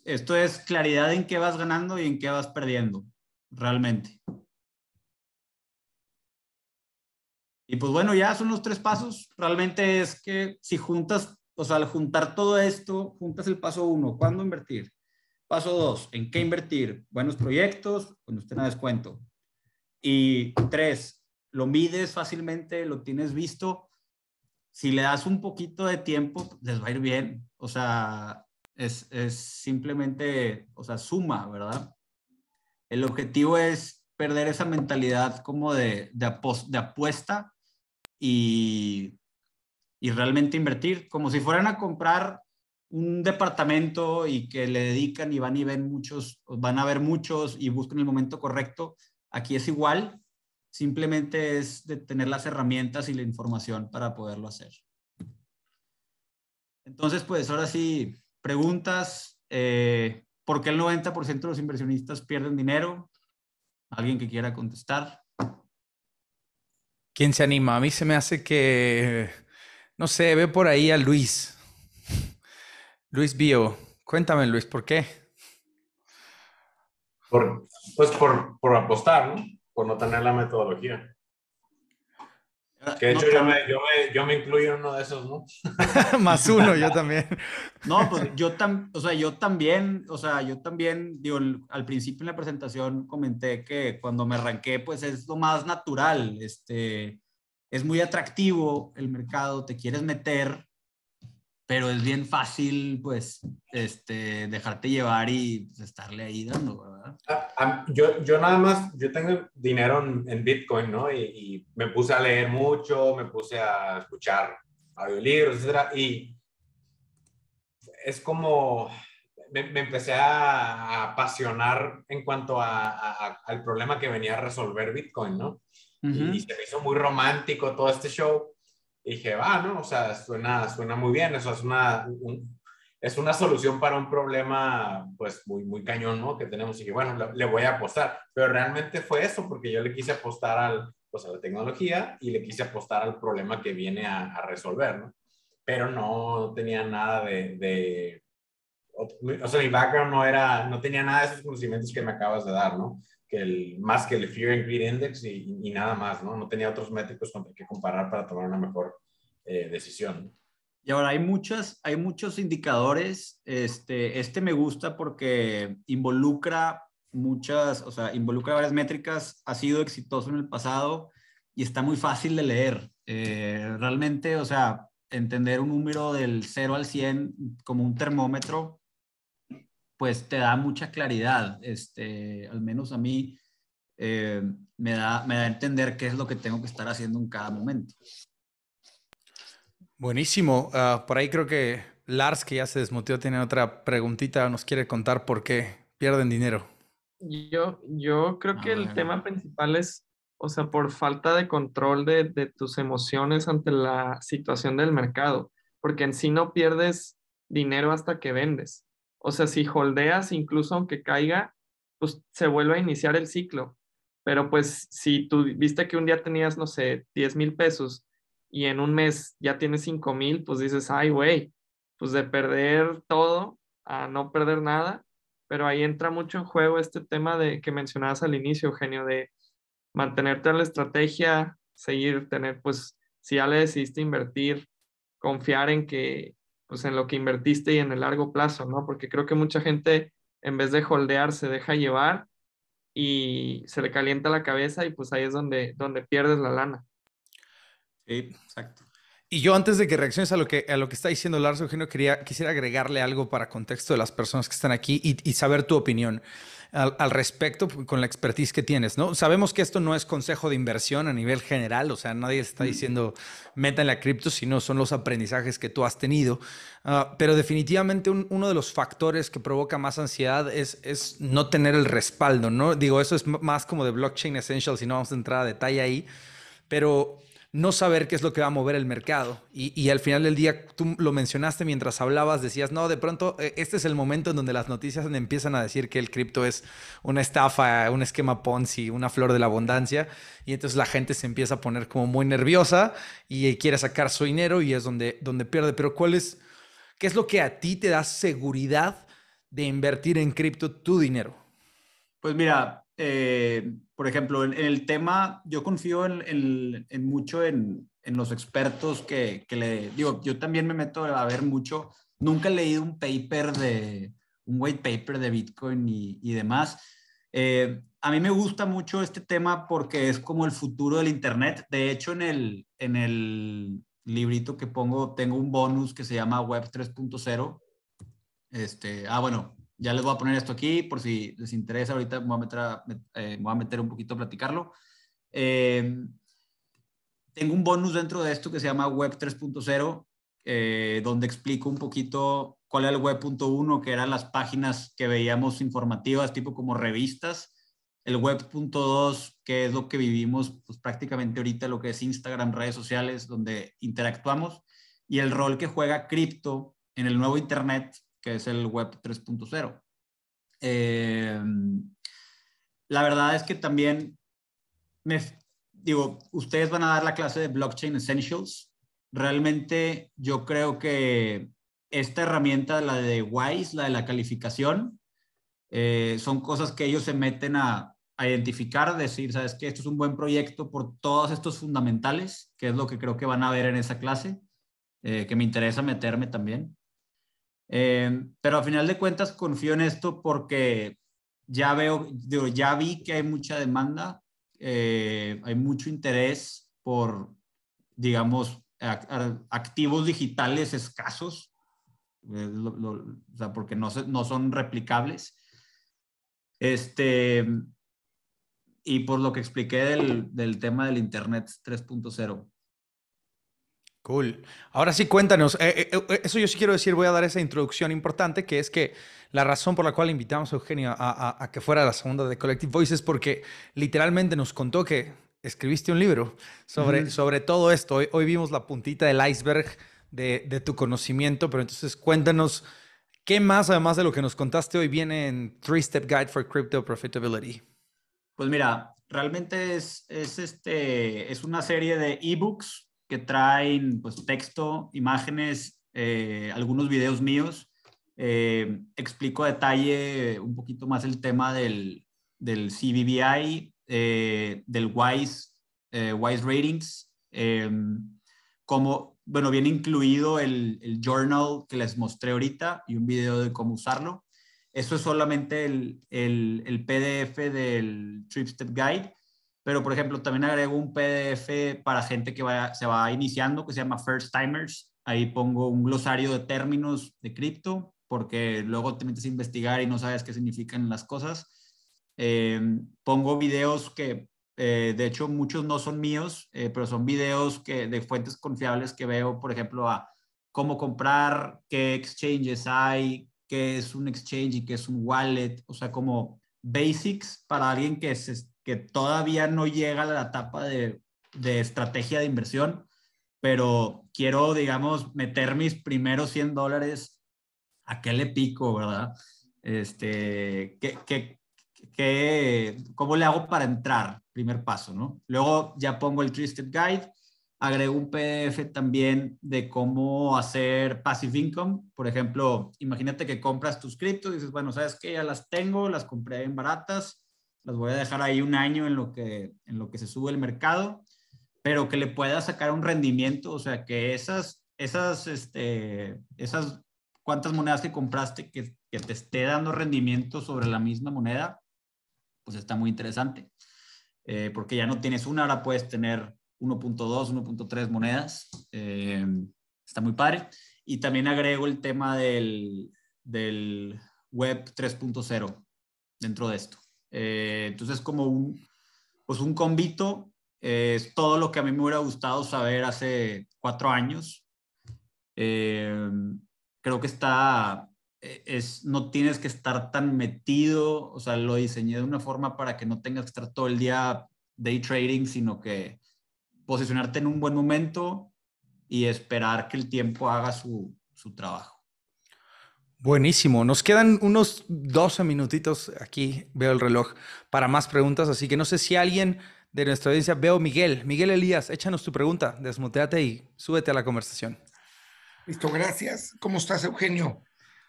Esto es claridad en qué vas ganando y en qué vas perdiendo, realmente. Y pues bueno, ya son los tres pasos. Realmente es que si juntas, o sea, al juntar todo esto, juntas el paso uno, ¿cuándo invertir? Paso dos, ¿en qué invertir? Buenos proyectos, cuando usted a descuento. Y tres, lo mides fácilmente, lo tienes visto si le das un poquito de tiempo, les va a ir bien. O sea, es, simplemente, o sea, suma, ¿verdad? El objetivo es perder esa mentalidad como de, de, apuesta y, y realmente invertir, como si fueran a comprar un departamento y que le dedican y van y ven muchos, van a ver muchos y buscan el momento correcto. Aquí es igual, Simplemente es de tener las herramientas y la información para poderlo hacer. Entonces, pues ahora sí, preguntas. Eh, ¿Por qué el 90% de los inversionistas pierden dinero? ¿Alguien que quiera contestar? ¿Quién se anima? A mí se me hace que, no sé, ve por ahí a Luis. Luis Bio. Cuéntame, Luis, ¿por qué? pues por apostar, ¿no? por no tener la metodología. Que de hecho yo, me, yo, incluyo en uno de esos, ¿no? Más uno, yo también. no, pues yo, o sea, yo también, o sea, yo también, digo, al principio en la presentación comenté que cuando me arranqué, pues es lo más natural, este, es muy atractivo el mercado, te quieres meter, pero es bien fácil, pues, este, dejarte llevar y pues, estarle ahí dando, ¿verdad? Ah, yo, yo nada más, yo tengo dinero en, Bitcoin, ¿no? Y, me puse a leer mucho, me puse a escuchar audiolibros, etc. y es como, me, empecé a, apasionar en cuanto al problema que venía a resolver Bitcoin, ¿no? y se me hizo muy romántico todo este show y dije, va, ¿no? O sea, suena, suena muy bien, eso es una, es una solución para un problema, pues, muy, muy cañón, ¿no? Que tenemos. Y dije, bueno, le, voy a apostar. Pero realmente fue eso, porque yo le quise apostar al, pues, a la tecnología y le quise apostar al problema que viene a, resolver, ¿no? Pero no tenía nada de o sea, mi background no era, no tenía nada de esos conocimientos que me acabas de dar, ¿no? Que el, más que el Fear and Greed Index y, nada más, ¿no? No tenía otros métricos con que comparar para tomar una mejor eh, decisión. Y ahora hay muchas, hay muchos indicadores. Este, este me gusta porque involucra muchas, o sea, involucra varias métricas. Ha sido exitoso en el pasado y está muy fácil de leer. Eh, realmente, o sea, entender un número del 0 al 100 como un termómetro pues te da mucha claridad, este, al menos a mí eh, me, da, a entender qué es lo que tengo que estar haciendo en cada momento. Buenísimo. Ah, por ahí creo que Lars, que ya se desmuteó, tiene otra preguntita, nos quiere contar por qué pierden dinero. Yo, yo creo ah, que el tema principal es, o sea, por falta de control de, de, tus emociones ante la situación del mercado, porque en sí no pierdes dinero hasta que vendes. O sea, si holdeas, incluso aunque caiga, pues se vuelve a iniciar el ciclo. Pero pues si tú viste que un día tenías, no sé, 10 mil pesos y en un mes ya tienes 5 mil, pues dices, ay, güey, pues de perder todo a no perder nada. Pero ahí entra mucho en juego este tema de que mencionabas al inicio, Eugenio, de mantenerte a la estrategia, seguir, tener, pues, si ya le decidiste invertir, confiar en que pues en lo que invertiste y en el largo plazo, ¿no? Porque creo que mucha gente en vez de holdear se deja llevar y se le calienta la cabeza y pues ahí es donde, donde pierdes la lana. Sí, exacto. Y yo antes de que reacciones a lo que, a lo que está diciendo Lars Eugenio, quería, quisiera agregarle algo para contexto de las personas que están aquí y, y saber tu opinión al, respecto con la expertise que tienes, ¿no? Sabemos que esto no es consejo de inversión a nivel general, o sea, nadie está mm. diciendo meta en la cripto, sino son los aprendizajes que tú has tenido. Ah, pero definitivamente uno de los factores que provoca más ansiedad es, es no tener el respaldo, ¿no? Digo, eso es más como de blockchain essential, si no vamos a entrar a detalle ahí, pero no saber qué es lo que va a mover el mercado. Y, al final del día, tú lo mencionaste mientras hablabas, decías, no, de pronto eh, este es el momento en donde las noticias empiezan a decir que el cripto es una estafa, un esquema Ponzi, una flor de la abundancia. Y entonces la gente se empieza a poner como muy nerviosa y eh, quiere sacar su dinero y es donde, donde pierde. Pero ¿cuál es, qué es lo que a ti te da seguridad de invertir en cripto tu dinero? Pues mira, eh, por ejemplo, en, el tema, yo confío en, mucho en, los expertos que, le digo, yo también me meto a ver mucho, nunca he leído un paper de, un white paper de Bitcoin y, demás. Eh, a mí me gusta mucho este tema porque es como el futuro del Internet. De hecho, en el, en el librito que pongo, tengo un bonus que se llama Web 3.0. Este, ah, bueno, ya les voy a poner esto aquí por si les interesa. Ahorita me voy a meter, eh, un poquito a platicarlo. Eh, tengo un bonus dentro de esto que se llama Web 3.0, eh, donde explico un poquito cuál era el web Web.1, que eran las páginas que veíamos informativas, tipo como revistas. El web Web.2, que es lo que vivimos pues, prácticamente ahorita, lo que es Instagram, redes sociales, donde interactuamos. Y el rol que juega cripto en el nuevo Internet, que es el Web 3.0. Eh, la verdad es que también me digo, ustedes van a dar la clase de Blockchain Essentials. Realmente yo creo que esta herramienta, la de WISE, la de la calificación, eh, son cosas que ellos se meten a, a identificar, decir, sabes que esto es un buen proyecto por todos estos fundamentales, que es lo que creo que van a ver en esa clase, eh, que me interesa meterme también. Em, pero a final de cuentas confío en esto porque ya veo, ya vi que hay mucha demanda, eh, hay mucho interés por, digamos, activos digitales escasos, eh, porque no, no son replicables. Este, y por lo que expliqué del tema del Internet 3.0. Cool. Ahora sí, cuéntanos. Eh, eh, eh, eso yo sí quiero decir, voy a dar esa introducción importante, que es que la razón por la cual invitamos a Eugenio a, que fuera a la segunda de Collective Voices, porque literalmente nos contó que escribiste un libro sobre, sobre todo esto. Hoy, vimos la puntita del iceberg de, tu conocimiento, pero entonces cuéntanos qué más, además de lo que nos contaste hoy, viene en Three Step Guide for Crypto Profitability. Pues mira, realmente es, es, este, es una serie de ebooks que traen pues, texto, imágenes, eh, algunos videos míos. Eh, explico a detalle un poquito más el tema del, del CBBI, eh, del WISE, WISE Ratings, como, bueno, viene incluido el, journal que les mostré ahorita y un video de cómo usarlo. Eso es solamente el, el PDF del TripStep Guide pero por ejemplo también agrego un PDF para gente que va, se va iniciando que se llama First Timers. Ahí pongo un glosario de términos de cripto porque luego te metes a investigar y no sabes qué significan las cosas. Em, pongo videos que, eh, de hecho, muchos no son míos, eh, pero son videos que, de fuentes confiables que veo, por ejemplo, a cómo comprar, qué exchanges hay, qué es un exchange y qué es un wallet, o sea, como basics para alguien que se, que todavía no llega a la etapa de, de estrategia de inversión, pero quiero, digamos, meter mis primeros 100 dólares, ¿a qué le pico, verdad? Este, ¿qué, qué, qué, cómo le hago para entrar? Primer paso, ¿no? Luego ya pongo el Twisted Guide, agrego un PDF también de cómo hacer Passive Income. Por ejemplo, imagínate que compras tus criptos, dices, bueno, ¿sabes qué? Ya las tengo, las compré en baratas, las voy a dejar ahí un año en lo que, en lo que se sube el mercado, pero que le pueda sacar un rendimiento, o sea, que esas, esas, este, esas, cuántas monedas que compraste, que, te esté dando rendimiento sobre la misma moneda, pues está muy interesante, eh, porque ya no tienes una, ahora puedes tener 1.2, 1.3 monedas, eh, está muy padre. Y también agrego el tema del web 3.0 dentro de esto. Eh, entonces, como un, pues un convito eh, es todo lo que a mí me hubiera gustado saber hace cuatro años. Em, creo que está, e, es, no tienes que estar tan metido, o sea, lo diseñé de una forma para que no tengas que estar todo el día day trading, sino que posicionarte en un buen momento y esperar que el tiempo haga su, su trabajo. Buenísimo. Nos quedan unos 12 minutitos aquí, veo el reloj, para más preguntas. Así que no sé si alguien de nuestra audiencia, veo Miguel. Miguel Elías, échanos tu pregunta, desmuteate y súbete a la conversación. Listo, gracias. ¿Cómo estás, Eugenio?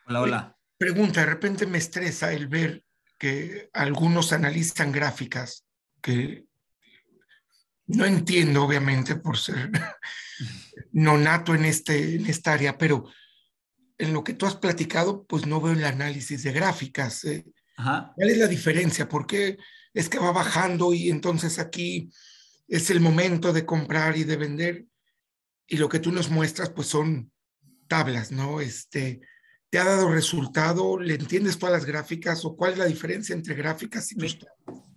Hola, hola. Pregunta, de repente me estresa el ver que algunos analizan gráficas que no entiendo, obviamente, por ser nonato en, este, en esta área, pero en lo que tú has platicado, pues no veo el análisis de gráficas. Eh. ¿Cuál es la diferencia? ¿Por qué es que va bajando y entonces aquí es el momento de comprar y de vender? Y lo que tú nos muestras, pues son tablas, ¿no? Este, ¿Te ha dado resultado? ¿Le entiendes todas las gráficas o cuál es la diferencia entre gráficas y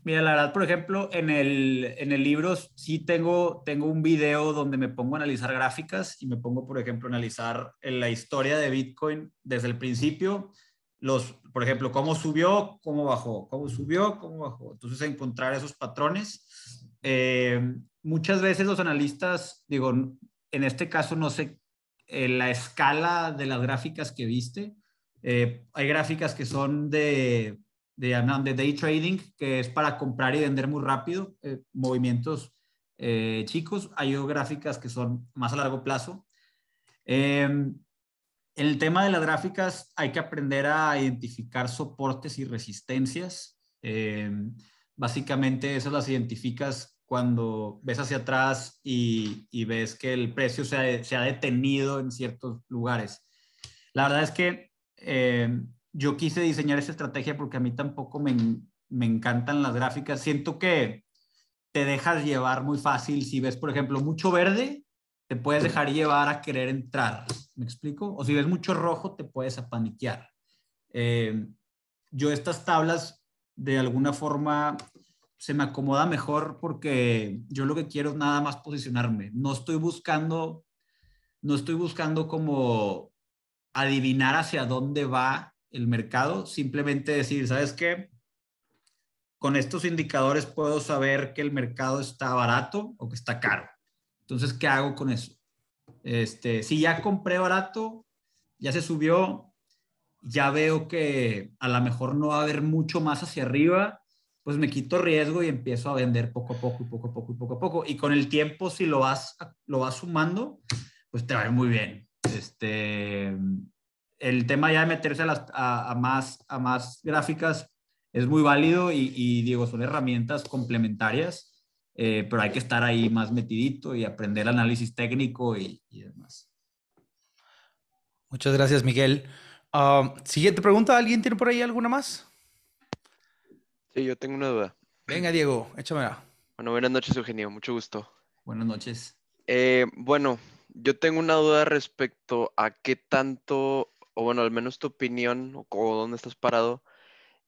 Mira, la verdad, por ejemplo, en el, en el libro sí tengo, tengo un video donde me pongo a analizar gráficas y me pongo, por ejemplo, a analizar eh, la historia de Bitcoin desde el principio, los, por ejemplo, cómo subió, cómo bajó, cómo subió, cómo bajó. Entonces, encontrar esos patrones. Eh, muchas veces los analistas, digo, en este caso no sé eh, la escala de las gráficas que viste. hay gráficas que son de de, day trading, que es para comprar y vender muy rápido eh, movimientos eh, chicos. Hay gráficas que son más a largo plazo. en em, el tema de las gráficas hay que aprender a identificar soportes y resistencias. Em, básicamente esas las identificas cuando ves hacia atrás y, ves que el precio se ha, se ha, detenido en ciertos lugares. La verdad es que eh, yo quise diseñar esa estrategia porque a mí tampoco me, me encantan las gráficas. Siento que te dejas llevar muy fácil. Si ves, por ejemplo, mucho verde, te puedes dejar llevar a querer entrar. ¿Me explico? O si ves mucho rojo, te puedes apaniquear. Eh, yo estas tablas, de alguna forma, se me acomoda mejor porque yo lo que quiero es nada más posicionarme. No estoy buscando, no estoy buscando como adivinar hacia dónde va el mercado, simplemente decir, ¿sabes qué? Con estos indicadores puedo saber que el mercado está barato o que está caro. Entonces, ¿qué hago con eso? Este, si ya compré barato, ya se subió, ya veo que a lo mejor no va a haber mucho más hacia arriba, pues me quito riesgo y empiezo a vender poco a poco y poco a poco y poco a poco. Y con el tiempo, si lo vas, lo vas sumando, pues te va a ir muy bien. Este, el tema ya de meterse a, más, a más gráficas es muy válido y, Diego, son herramientas complementarias, eh, pero hay que estar ahí más metidito y aprender análisis técnico y, demás. Muchas gracias, Miguel. Ah, siguiente pregunta, ¿alguien tiene por ahí alguna más? Sí, yo tengo una duda. Venga, Diego, échamela. Bueno, buenas noches, Eugenio, mucho gusto. Buenas noches. Eh, bueno, yo tengo una duda respecto a qué tanto o bueno, al menos tu opinión o, dónde estás parado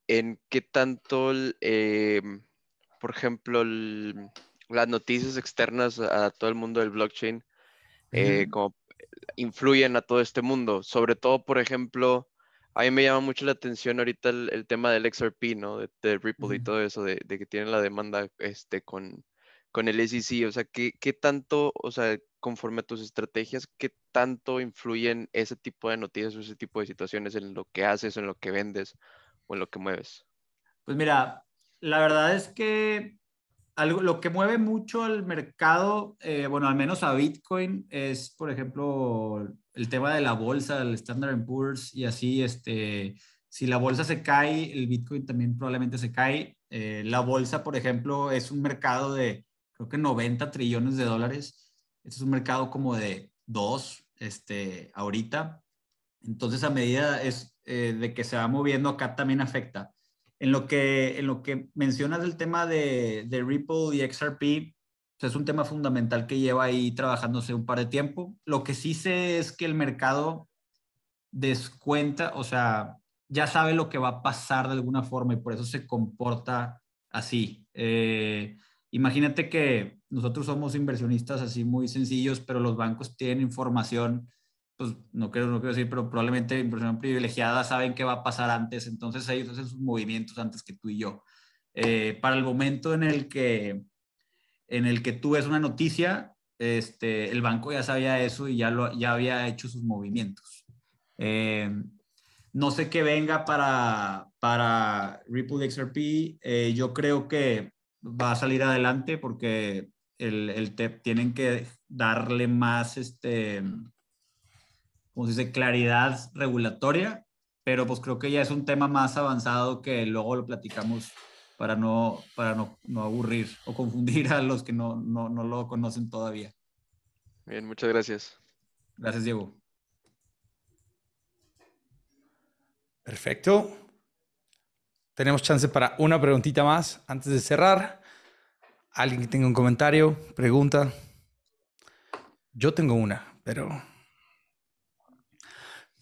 en qué tanto, em, por ejemplo, las noticias externas a todo el mundo del blockchain eh, influyen a todo este mundo. Sobre todo, por ejemplo, a mí me llama mucho la atención ahorita el, tema del XRP, ¿no? De, Ripple y todo eso, de, que tienen la demanda este, con, con el SEC, o sea, ¿qué, tanto, o sea, conforme a tus estrategias, qué tanto influyen ese tipo de noticias o ese tipo de situaciones en lo que haces en lo que vendes o en lo que mueves? Pues mira, la verdad es que lo que mueve mucho al mercado, eh, bueno, al menos a Bitcoin, es, por ejemplo, el tema de la bolsa, el Standard Poor's y así, este, si la bolsa se cae, el Bitcoin también probablemente se cae. Eh, la bolsa, por ejemplo, es un mercado de creo que 90 trillones de dólares. Este es un mercado como de dos este, ahorita. Entonces, a medida es, eh, de que se va moviendo acá también afecta. En lo que, en lo que mencionas del tema de, de Ripple y XRP, pues, es un tema fundamental que lleva ahí trabajándose un par de tiempo. Lo que sí sé es que el mercado descuenta, o sea, ya sabe lo que va a pasar de alguna forma y por eso se comporta así. Eh, imagínate que nosotros somos inversionistas así muy sencillos, pero los bancos tienen información, pues no quiero, no quiero decir, pero probablemente inversión privilegiada, saben qué va a pasar antes, entonces ellos hacen sus movimientos antes que tú y yo. Eh, para el momento en el que en el que tú ves una noticia, este, el banco ya sabía eso y ya, lo, ya había hecho sus movimientos. Eh, no sé qué venga para, para Ripple XRP. Eh, yo creo que va a salir adelante porque el, TEP tienen que darle más, este, ¿cómo se dice?, claridad regulatoria, pero pues creo que ya es un tema más avanzado que luego lo platicamos para no, para no, aburrir o confundir a los que no, no lo conocen todavía. Bien, muchas gracias. Gracias, Diego. Perfecto. Tenemos chance para una preguntita más antes de cerrar. ¿Alguien que tenga un comentario, pregunta? Yo tengo una, pero...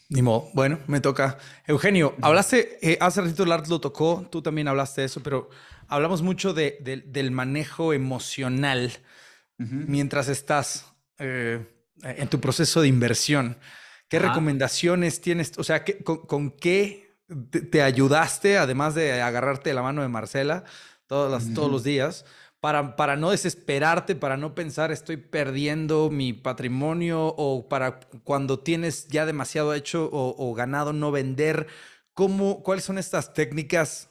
Ni modo. Bueno, me toca. Eugenio, hablaste, eh, hace ratito Lars lo tocó, tú también hablaste de eso, pero hablamos mucho de, del manejo emocional mientras estás eh, en tu proceso de inversión. ¿Qué recomendaciones tienes? O sea, con, qué te, ayudaste, además de agarrarte la mano de Marcela todas todos los días, para, para no desesperarte, para no pensar estoy perdiendo mi patrimonio o para cuando tienes ya demasiado hecho o, ganado no vender. ¿Cómo, ¿Cuáles son estas técnicas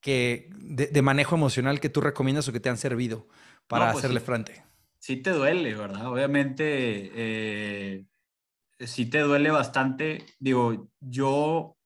que, de, manejo emocional que tú recomiendas o que te han servido para pues hacerle frente? Sí te duele, ¿verdad? Obviamente, eh, sí te duele bastante. Digo, yo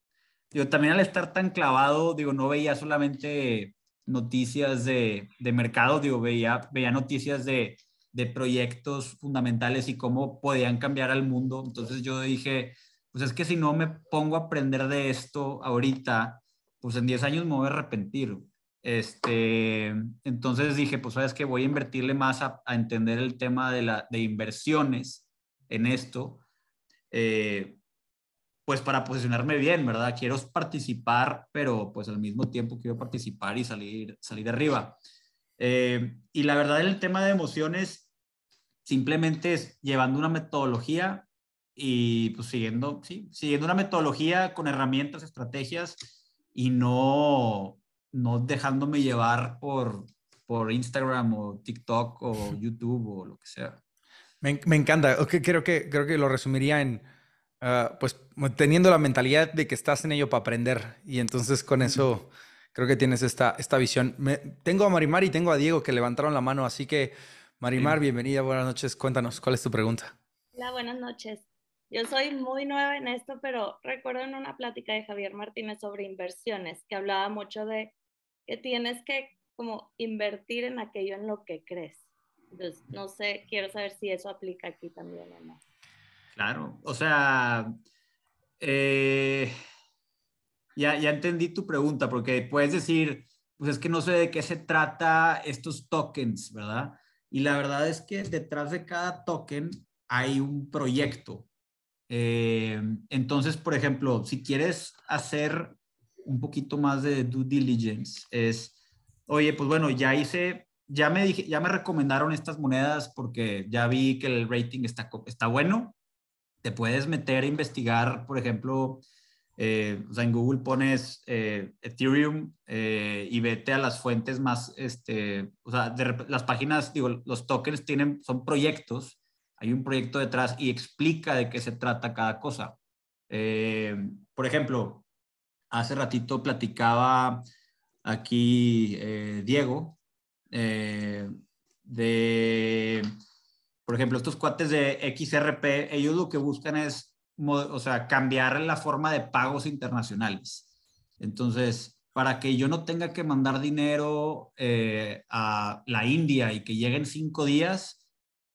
yo también al estar tan clavado, digo, no veía solamente noticias de, de mercado, digo, veía, veía noticias de, de proyectos fundamentales y cómo podían cambiar al mundo. Entonces yo dije, pues es que si no me pongo a aprender de esto ahorita, pues en 10 años me voy a arrepentir. Este, entonces dije, pues sabes que voy a invertirle más a, entender el tema de, la, de inversiones en esto. Eh, pues para posicionarme bien, ¿verdad? Quiero participar, pero pues al mismo tiempo quiero participar y salir, salir arriba. Eh, y la verdad, el tema de emociones simplemente es llevando una metodología y pues siguiendo, sí, siguiendo una metodología con herramientas, estrategias y no, no dejándome llevar por, por Instagram o TikTok o YouTube o lo que sea. Me, me encanta, que creo, que, creo que lo resumiría en Ah, pues teniendo la mentalidad de que estás en ello para aprender. Y entonces con eso creo que tienes esta, esta visión. tengo a Marimar y tengo a Diego que levantaron la mano, así que Marimar, bienvenida, buenas noches. Cuéntanos, ¿cuál es tu pregunta? Hola, buenas noches. Yo soy muy nueva en esto, pero recuerdo en una plática de Javier Martínez sobre inversiones, que hablaba mucho de que tienes que como invertir en aquello en lo que crees. Entonces, no sé, quiero saber si eso aplica aquí también o no. Claro, o sea, eh, ya, ya entendí tu pregunta, porque puedes decir, pues es que no sé de qué se trata estos tokens, ¿verdad? Y la verdad es que detrás de cada token hay un proyecto. Eh, entonces, por ejemplo, si quieres hacer un poquito más de due diligence, es, oye, pues bueno, ya hice, ya me, dije, ya me recomendaron estas monedas porque ya vi que el rating está, está bueno, te puedes meter a investigar, por ejemplo, eh, o sea, en Google pones eh, Ethereum eh, y vete a las fuentes más, este, o sea, de, las páginas, digo, los tokens tienen, son proyectos, hay un proyecto detrás y explica de qué se trata cada cosa. por ejemplo, hace ratito platicaba aquí Diego de por ejemplo, estos cuates de XRP, ellos lo que buscan es, o sea, cambiar la forma de pagos internacionales. Entonces, para que yo no tenga que mandar dinero eh, a la India y que llegue en cinco días,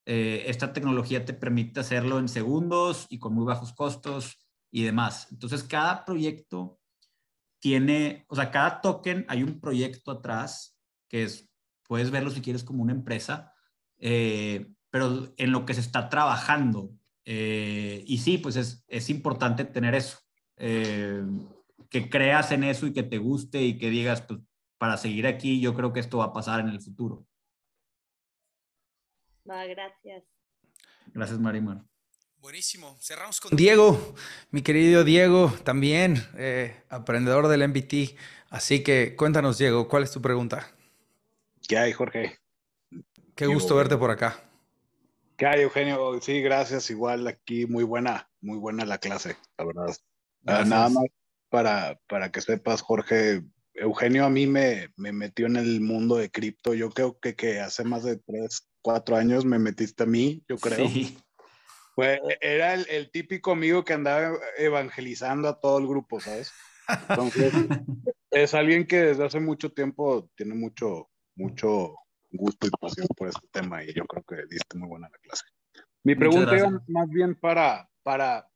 eh, esta tecnología te permite hacerlo en segundos y con muy bajos costos y demás. Entonces, cada proyecto tiene, o sea, cada token hay un proyecto atrás que es, puedes verlo si quieres como una empresa, eh, pero en lo que se está trabajando. Eh, y sí, pues es, importante tener eso, eh, que creas en eso y que te guste y que digas, pues para seguir aquí yo creo que esto va a pasar en el futuro. gracias. Gracias, Marimar. Buenísimo. Cerramos con Diego, mi querido Diego, también eh, aprendedor del MBT. Así que cuéntanos, Diego, ¿cuál es tu pregunta? ¿Qué hay, Jorge? Qué gusto verte por acá. ¿Qué hay, Eugenio? Sí, gracias. Igual aquí, muy buena, muy buena la clase, la verdad. Ah, nada más para, para que sepas, Jorge, Eugenio a mí me, me metió en el mundo de cripto. Yo creo que, que hace más de tres, cuatro años me metiste a mí, yo creo. Sí. era el, el, típico amigo que andaba evangelizando a todo el grupo, ¿sabes? Entonces, es alguien que desde hace mucho tiempo tiene mucho, mucho gusto y pasión por este tema y yo creo que diste muy buena la clase. Mi pregunta es más bien para, para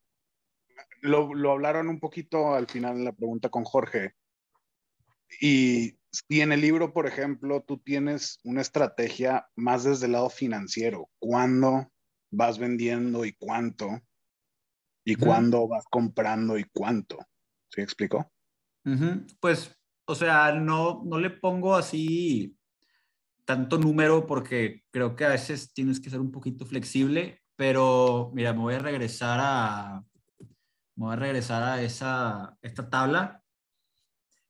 lo, lo, hablaron un poquito al final de la pregunta con Jorge. Y si en el libro, por ejemplo, tú tienes una estrategia más desde el lado financiero, cuándo vas vendiendo y cuánto, y cuándo vas comprando y cuánto. ¿Sí explicó? Pues, o sea, no, no le pongo así tanto número porque creo que a veces tienes que ser un poquito flexible, pero mira, me voy a regresar a, voy a, regresar a esa, esta tabla.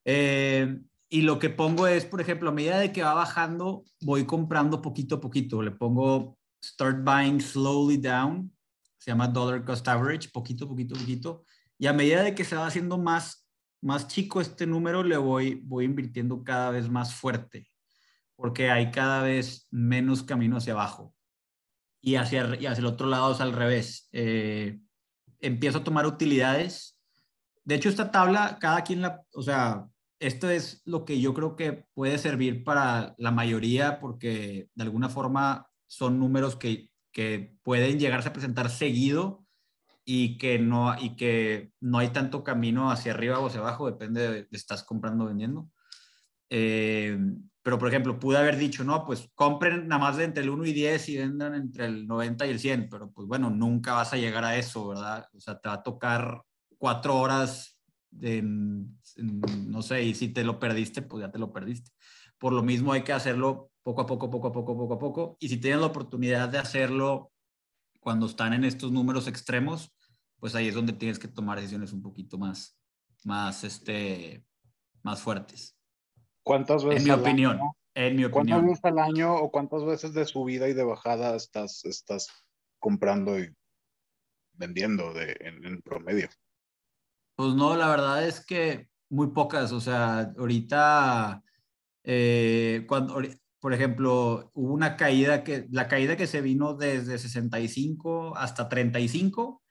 Eh, y lo que pongo es, por ejemplo, a medida de que va bajando, voy comprando poquito a poquito. Le pongo start buying slowly down, se llama dollar cost average, poquito, poquito, poquito. Y a medida de que se va haciendo más, más chico este número, le voy, voy invirtiendo cada vez más fuerte porque hay cada vez menos camino hacia abajo y hacia, hacia el otro lado es al revés. Eh, empiezo a tomar utilidades. De hecho, esta tabla, cada quien la, o sea, esto es lo que yo creo que puede servir para la mayoría porque de alguna forma son números que, pueden llegarse a presentar seguido y que, no, y que no hay tanto camino hacia arriba o hacia abajo, depende de, si estás comprando o vendiendo. Eh, pero, por ejemplo, pude haber dicho, no, pues compren nada más de entre el 1 y 10 y vendan entre el 90 y el 100, pero pues bueno, nunca vas a llegar a eso, ¿verdad? O sea, te va a tocar cuatro horas, de, no sé, y si te lo perdiste, pues ya te lo perdiste. Por lo mismo hay que hacerlo poco a poco, poco a poco, poco a poco. Y si tienes la oportunidad de hacerlo cuando están en estos números extremos, pues ahí es donde tienes que tomar decisiones un poquito más, más, este, más fuertes. ¿Cuántas veces? En mi opinión. Año, en ¿Cuántas veces al año o cuántas veces de subida y de bajada estás, estás comprando y vendiendo de, en, promedio? Pues no, la verdad es que muy pocas. O sea, ahorita, eh, cuando, por ejemplo, hubo una caída que, la caída que se vino desde 65 hasta 35.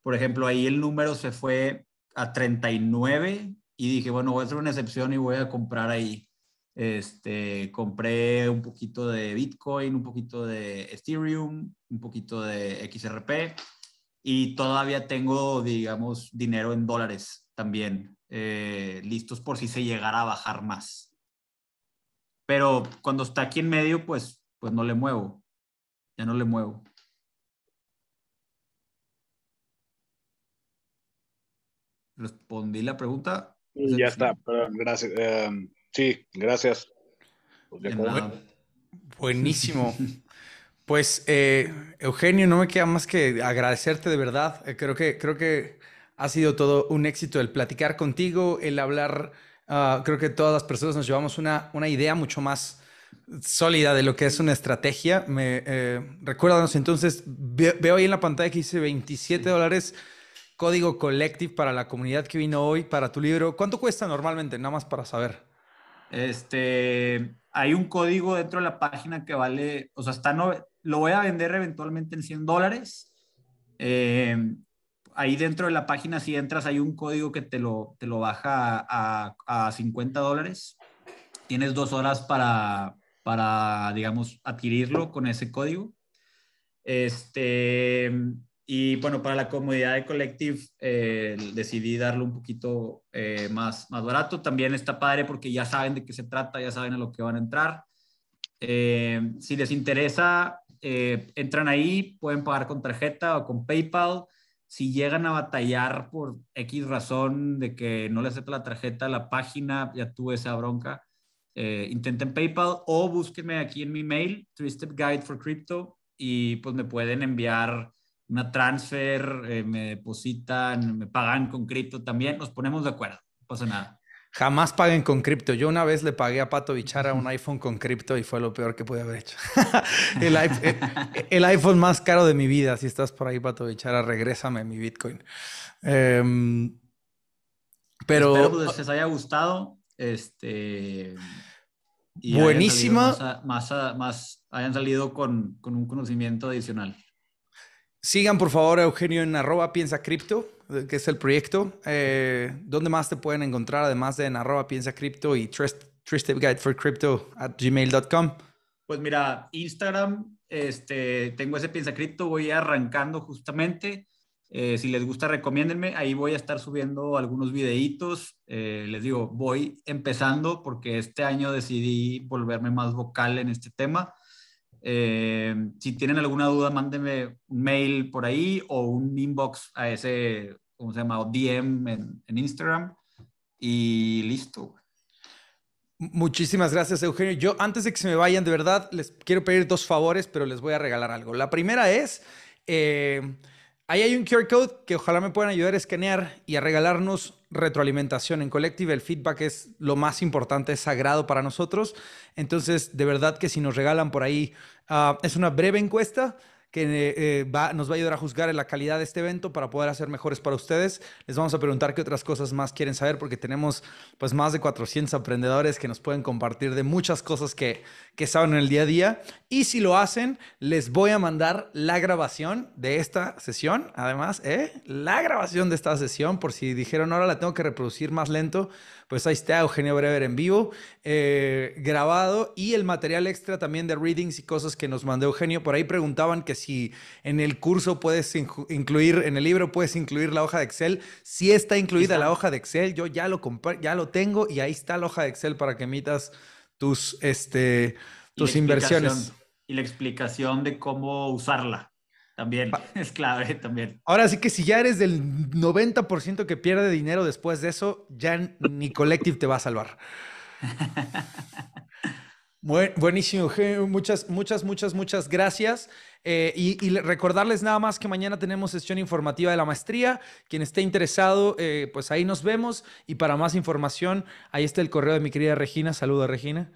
Por ejemplo, ahí el número se fue a 39 y dije, bueno, voy a hacer una excepción y voy a comprar ahí. Este, compré un poquito de Bitcoin, un poquito de Ethereum, un poquito de XRP y todavía tengo, digamos, dinero en dólares también, eh, listos por si se llegara a bajar más. Pero cuando está aquí en medio, pues, pues no le muevo, ya no le muevo. ¿Respondí la pregunta? ya está, gracias. Eh, sí, gracias. Pues buenísimo. pues, eh, Eugenio, no me queda más que agradecerte de verdad. Eh, creo que, creo que ha sido todo un éxito el platicar contigo, el hablar. Ah, creo que todas las personas nos llevamos una, una idea mucho más sólida de lo que es una estrategia. Me, recuérdanos entonces, veo ahí en la pantalla que dice 27 dólares. Código Collective para la comunidad que vino hoy, para tu libro. ¿Cuánto cuesta normalmente? Nada más para saber. Este, hay un código dentro de la página que vale, o sea, está no, lo voy a vender eventualmente en 100 dólares. Eh, ahí dentro de la página, si entras, hay un código que te lo, te lo baja a, a 50 dólares. Tienes dos horas para, para, digamos, adquirirlo con ese código. Este, y bueno, para la comodidad de Collective eh, decidí darlo un poquito eh, más, más barato. También está padre porque ya saben de qué se trata, ya saben a lo que van a entrar. Eh, si les interesa, entran ahí, pueden pagar con tarjeta o con PayPal. Si llegan a batallar por X razón de que no les acepta la tarjeta, la página, ya tuve esa bronca, intenten PayPal o búsquenme aquí en mi mail, Three Step Guide for Crypto, y pues me pueden enviar una transfer, eh, me depositan, me pagan con cripto también, nos ponemos de acuerdo, no pasa nada. Jamás paguen con cripto. Yo una vez le pagué a Pato Bichara un iPhone con cripto y fue lo peor que pude haber hecho. Eh, el, iPhone, más caro de mi vida. Si estás por ahí, Pato Bichara, regrésame mi Bitcoin. Em, pero. Espero que pues, les haya gustado. Este. Y buenísima. más, hayan salido con, con un conocimiento adicional. Sigan por favor Eugenio en arroba piensa cripto, que es el proyecto. Eh, ¿Dónde más te pueden encontrar además de en arroba piensa cripto y TristepGuideForCrypto for at gmail.com? Pues mira, Instagram, este, tengo ese piensa cripto, voy arrancando justamente. Eh, si les gusta, recomiéndenme. Ahí voy a estar subiendo algunos videitos. Eh, les digo, voy empezando porque este año decidí volverme más vocal en este tema. Eh, si tienen alguna duda, mándenme un mail por ahí o un inbox a ese, ¿cómo se llama? DM en, Instagram. Y listo. Muchísimas gracias, Eugenio. Yo, antes de que se me vayan, de verdad, les quiero pedir dos favores, pero les voy a regalar algo. La primera es... Eh, Ahí hay un QR code que ojalá me puedan ayudar a escanear y a regalarnos retroalimentación. En Collective el feedback es lo más importante, es sagrado para nosotros. Entonces, de verdad que si nos regalan por ahí, ah, es una breve encuesta que eh, eh, va, nos va a ayudar a juzgar la calidad de este evento para poder hacer mejores para ustedes. Les vamos a preguntar qué otras cosas más quieren saber porque tenemos pues más de 400 emprendedores que nos pueden compartir de muchas cosas que, que saben en el día a día. Y si lo hacen, les voy a mandar la grabación de esta sesión. Además, ¿eh? la grabación de esta sesión por si dijeron ahora la tengo que reproducir más lento. Pues ahí está Eugenio Brever en vivo, grabado y el material extra también de readings y cosas que nos mandó Eugenio. Por ahí preguntaban que si en el curso puedes incluir, en el libro puedes incluir la hoja de Excel. Si está incluida la hoja de Excel, yo ya lo, ya lo tengo y ahí está la hoja de Excel para que emitas tus, este, tus inversiones. Y la explicación de cómo usarla. También es clave, también. Ahora sí que si ya eres del 90% que pierde dinero después de eso, ya ni Collective te va a salvar. buenísimo, muchas, muchas, muchas, muchas gracias. Eh, y, recordarles nada más que mañana tenemos sesión informativa de la maestría. Quien esté interesado, eh, pues ahí nos vemos. Y para más información, ahí está el correo de mi querida Regina. Saluda, Regina.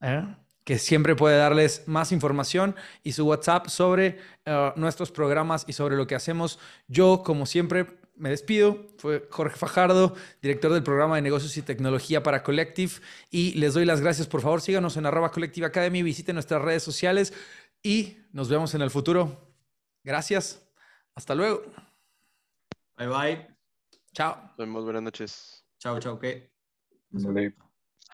¿Eh? que siempre puede darles más información y su WhatsApp sobre nuestros programas y sobre lo que hacemos. Yo, como siempre, me despido. Fue Jorge Fajardo, director del programa de negocios y tecnología para Collective. Y les doy las gracias. Por favor, síganos en arroba Collective Academy, visiten nuestras redes sociales y nos vemos en el futuro. Gracias. Hasta luego. Bye bye. Chao. Nos vemos. Buenas noches. Chao, chao. ¿Qué?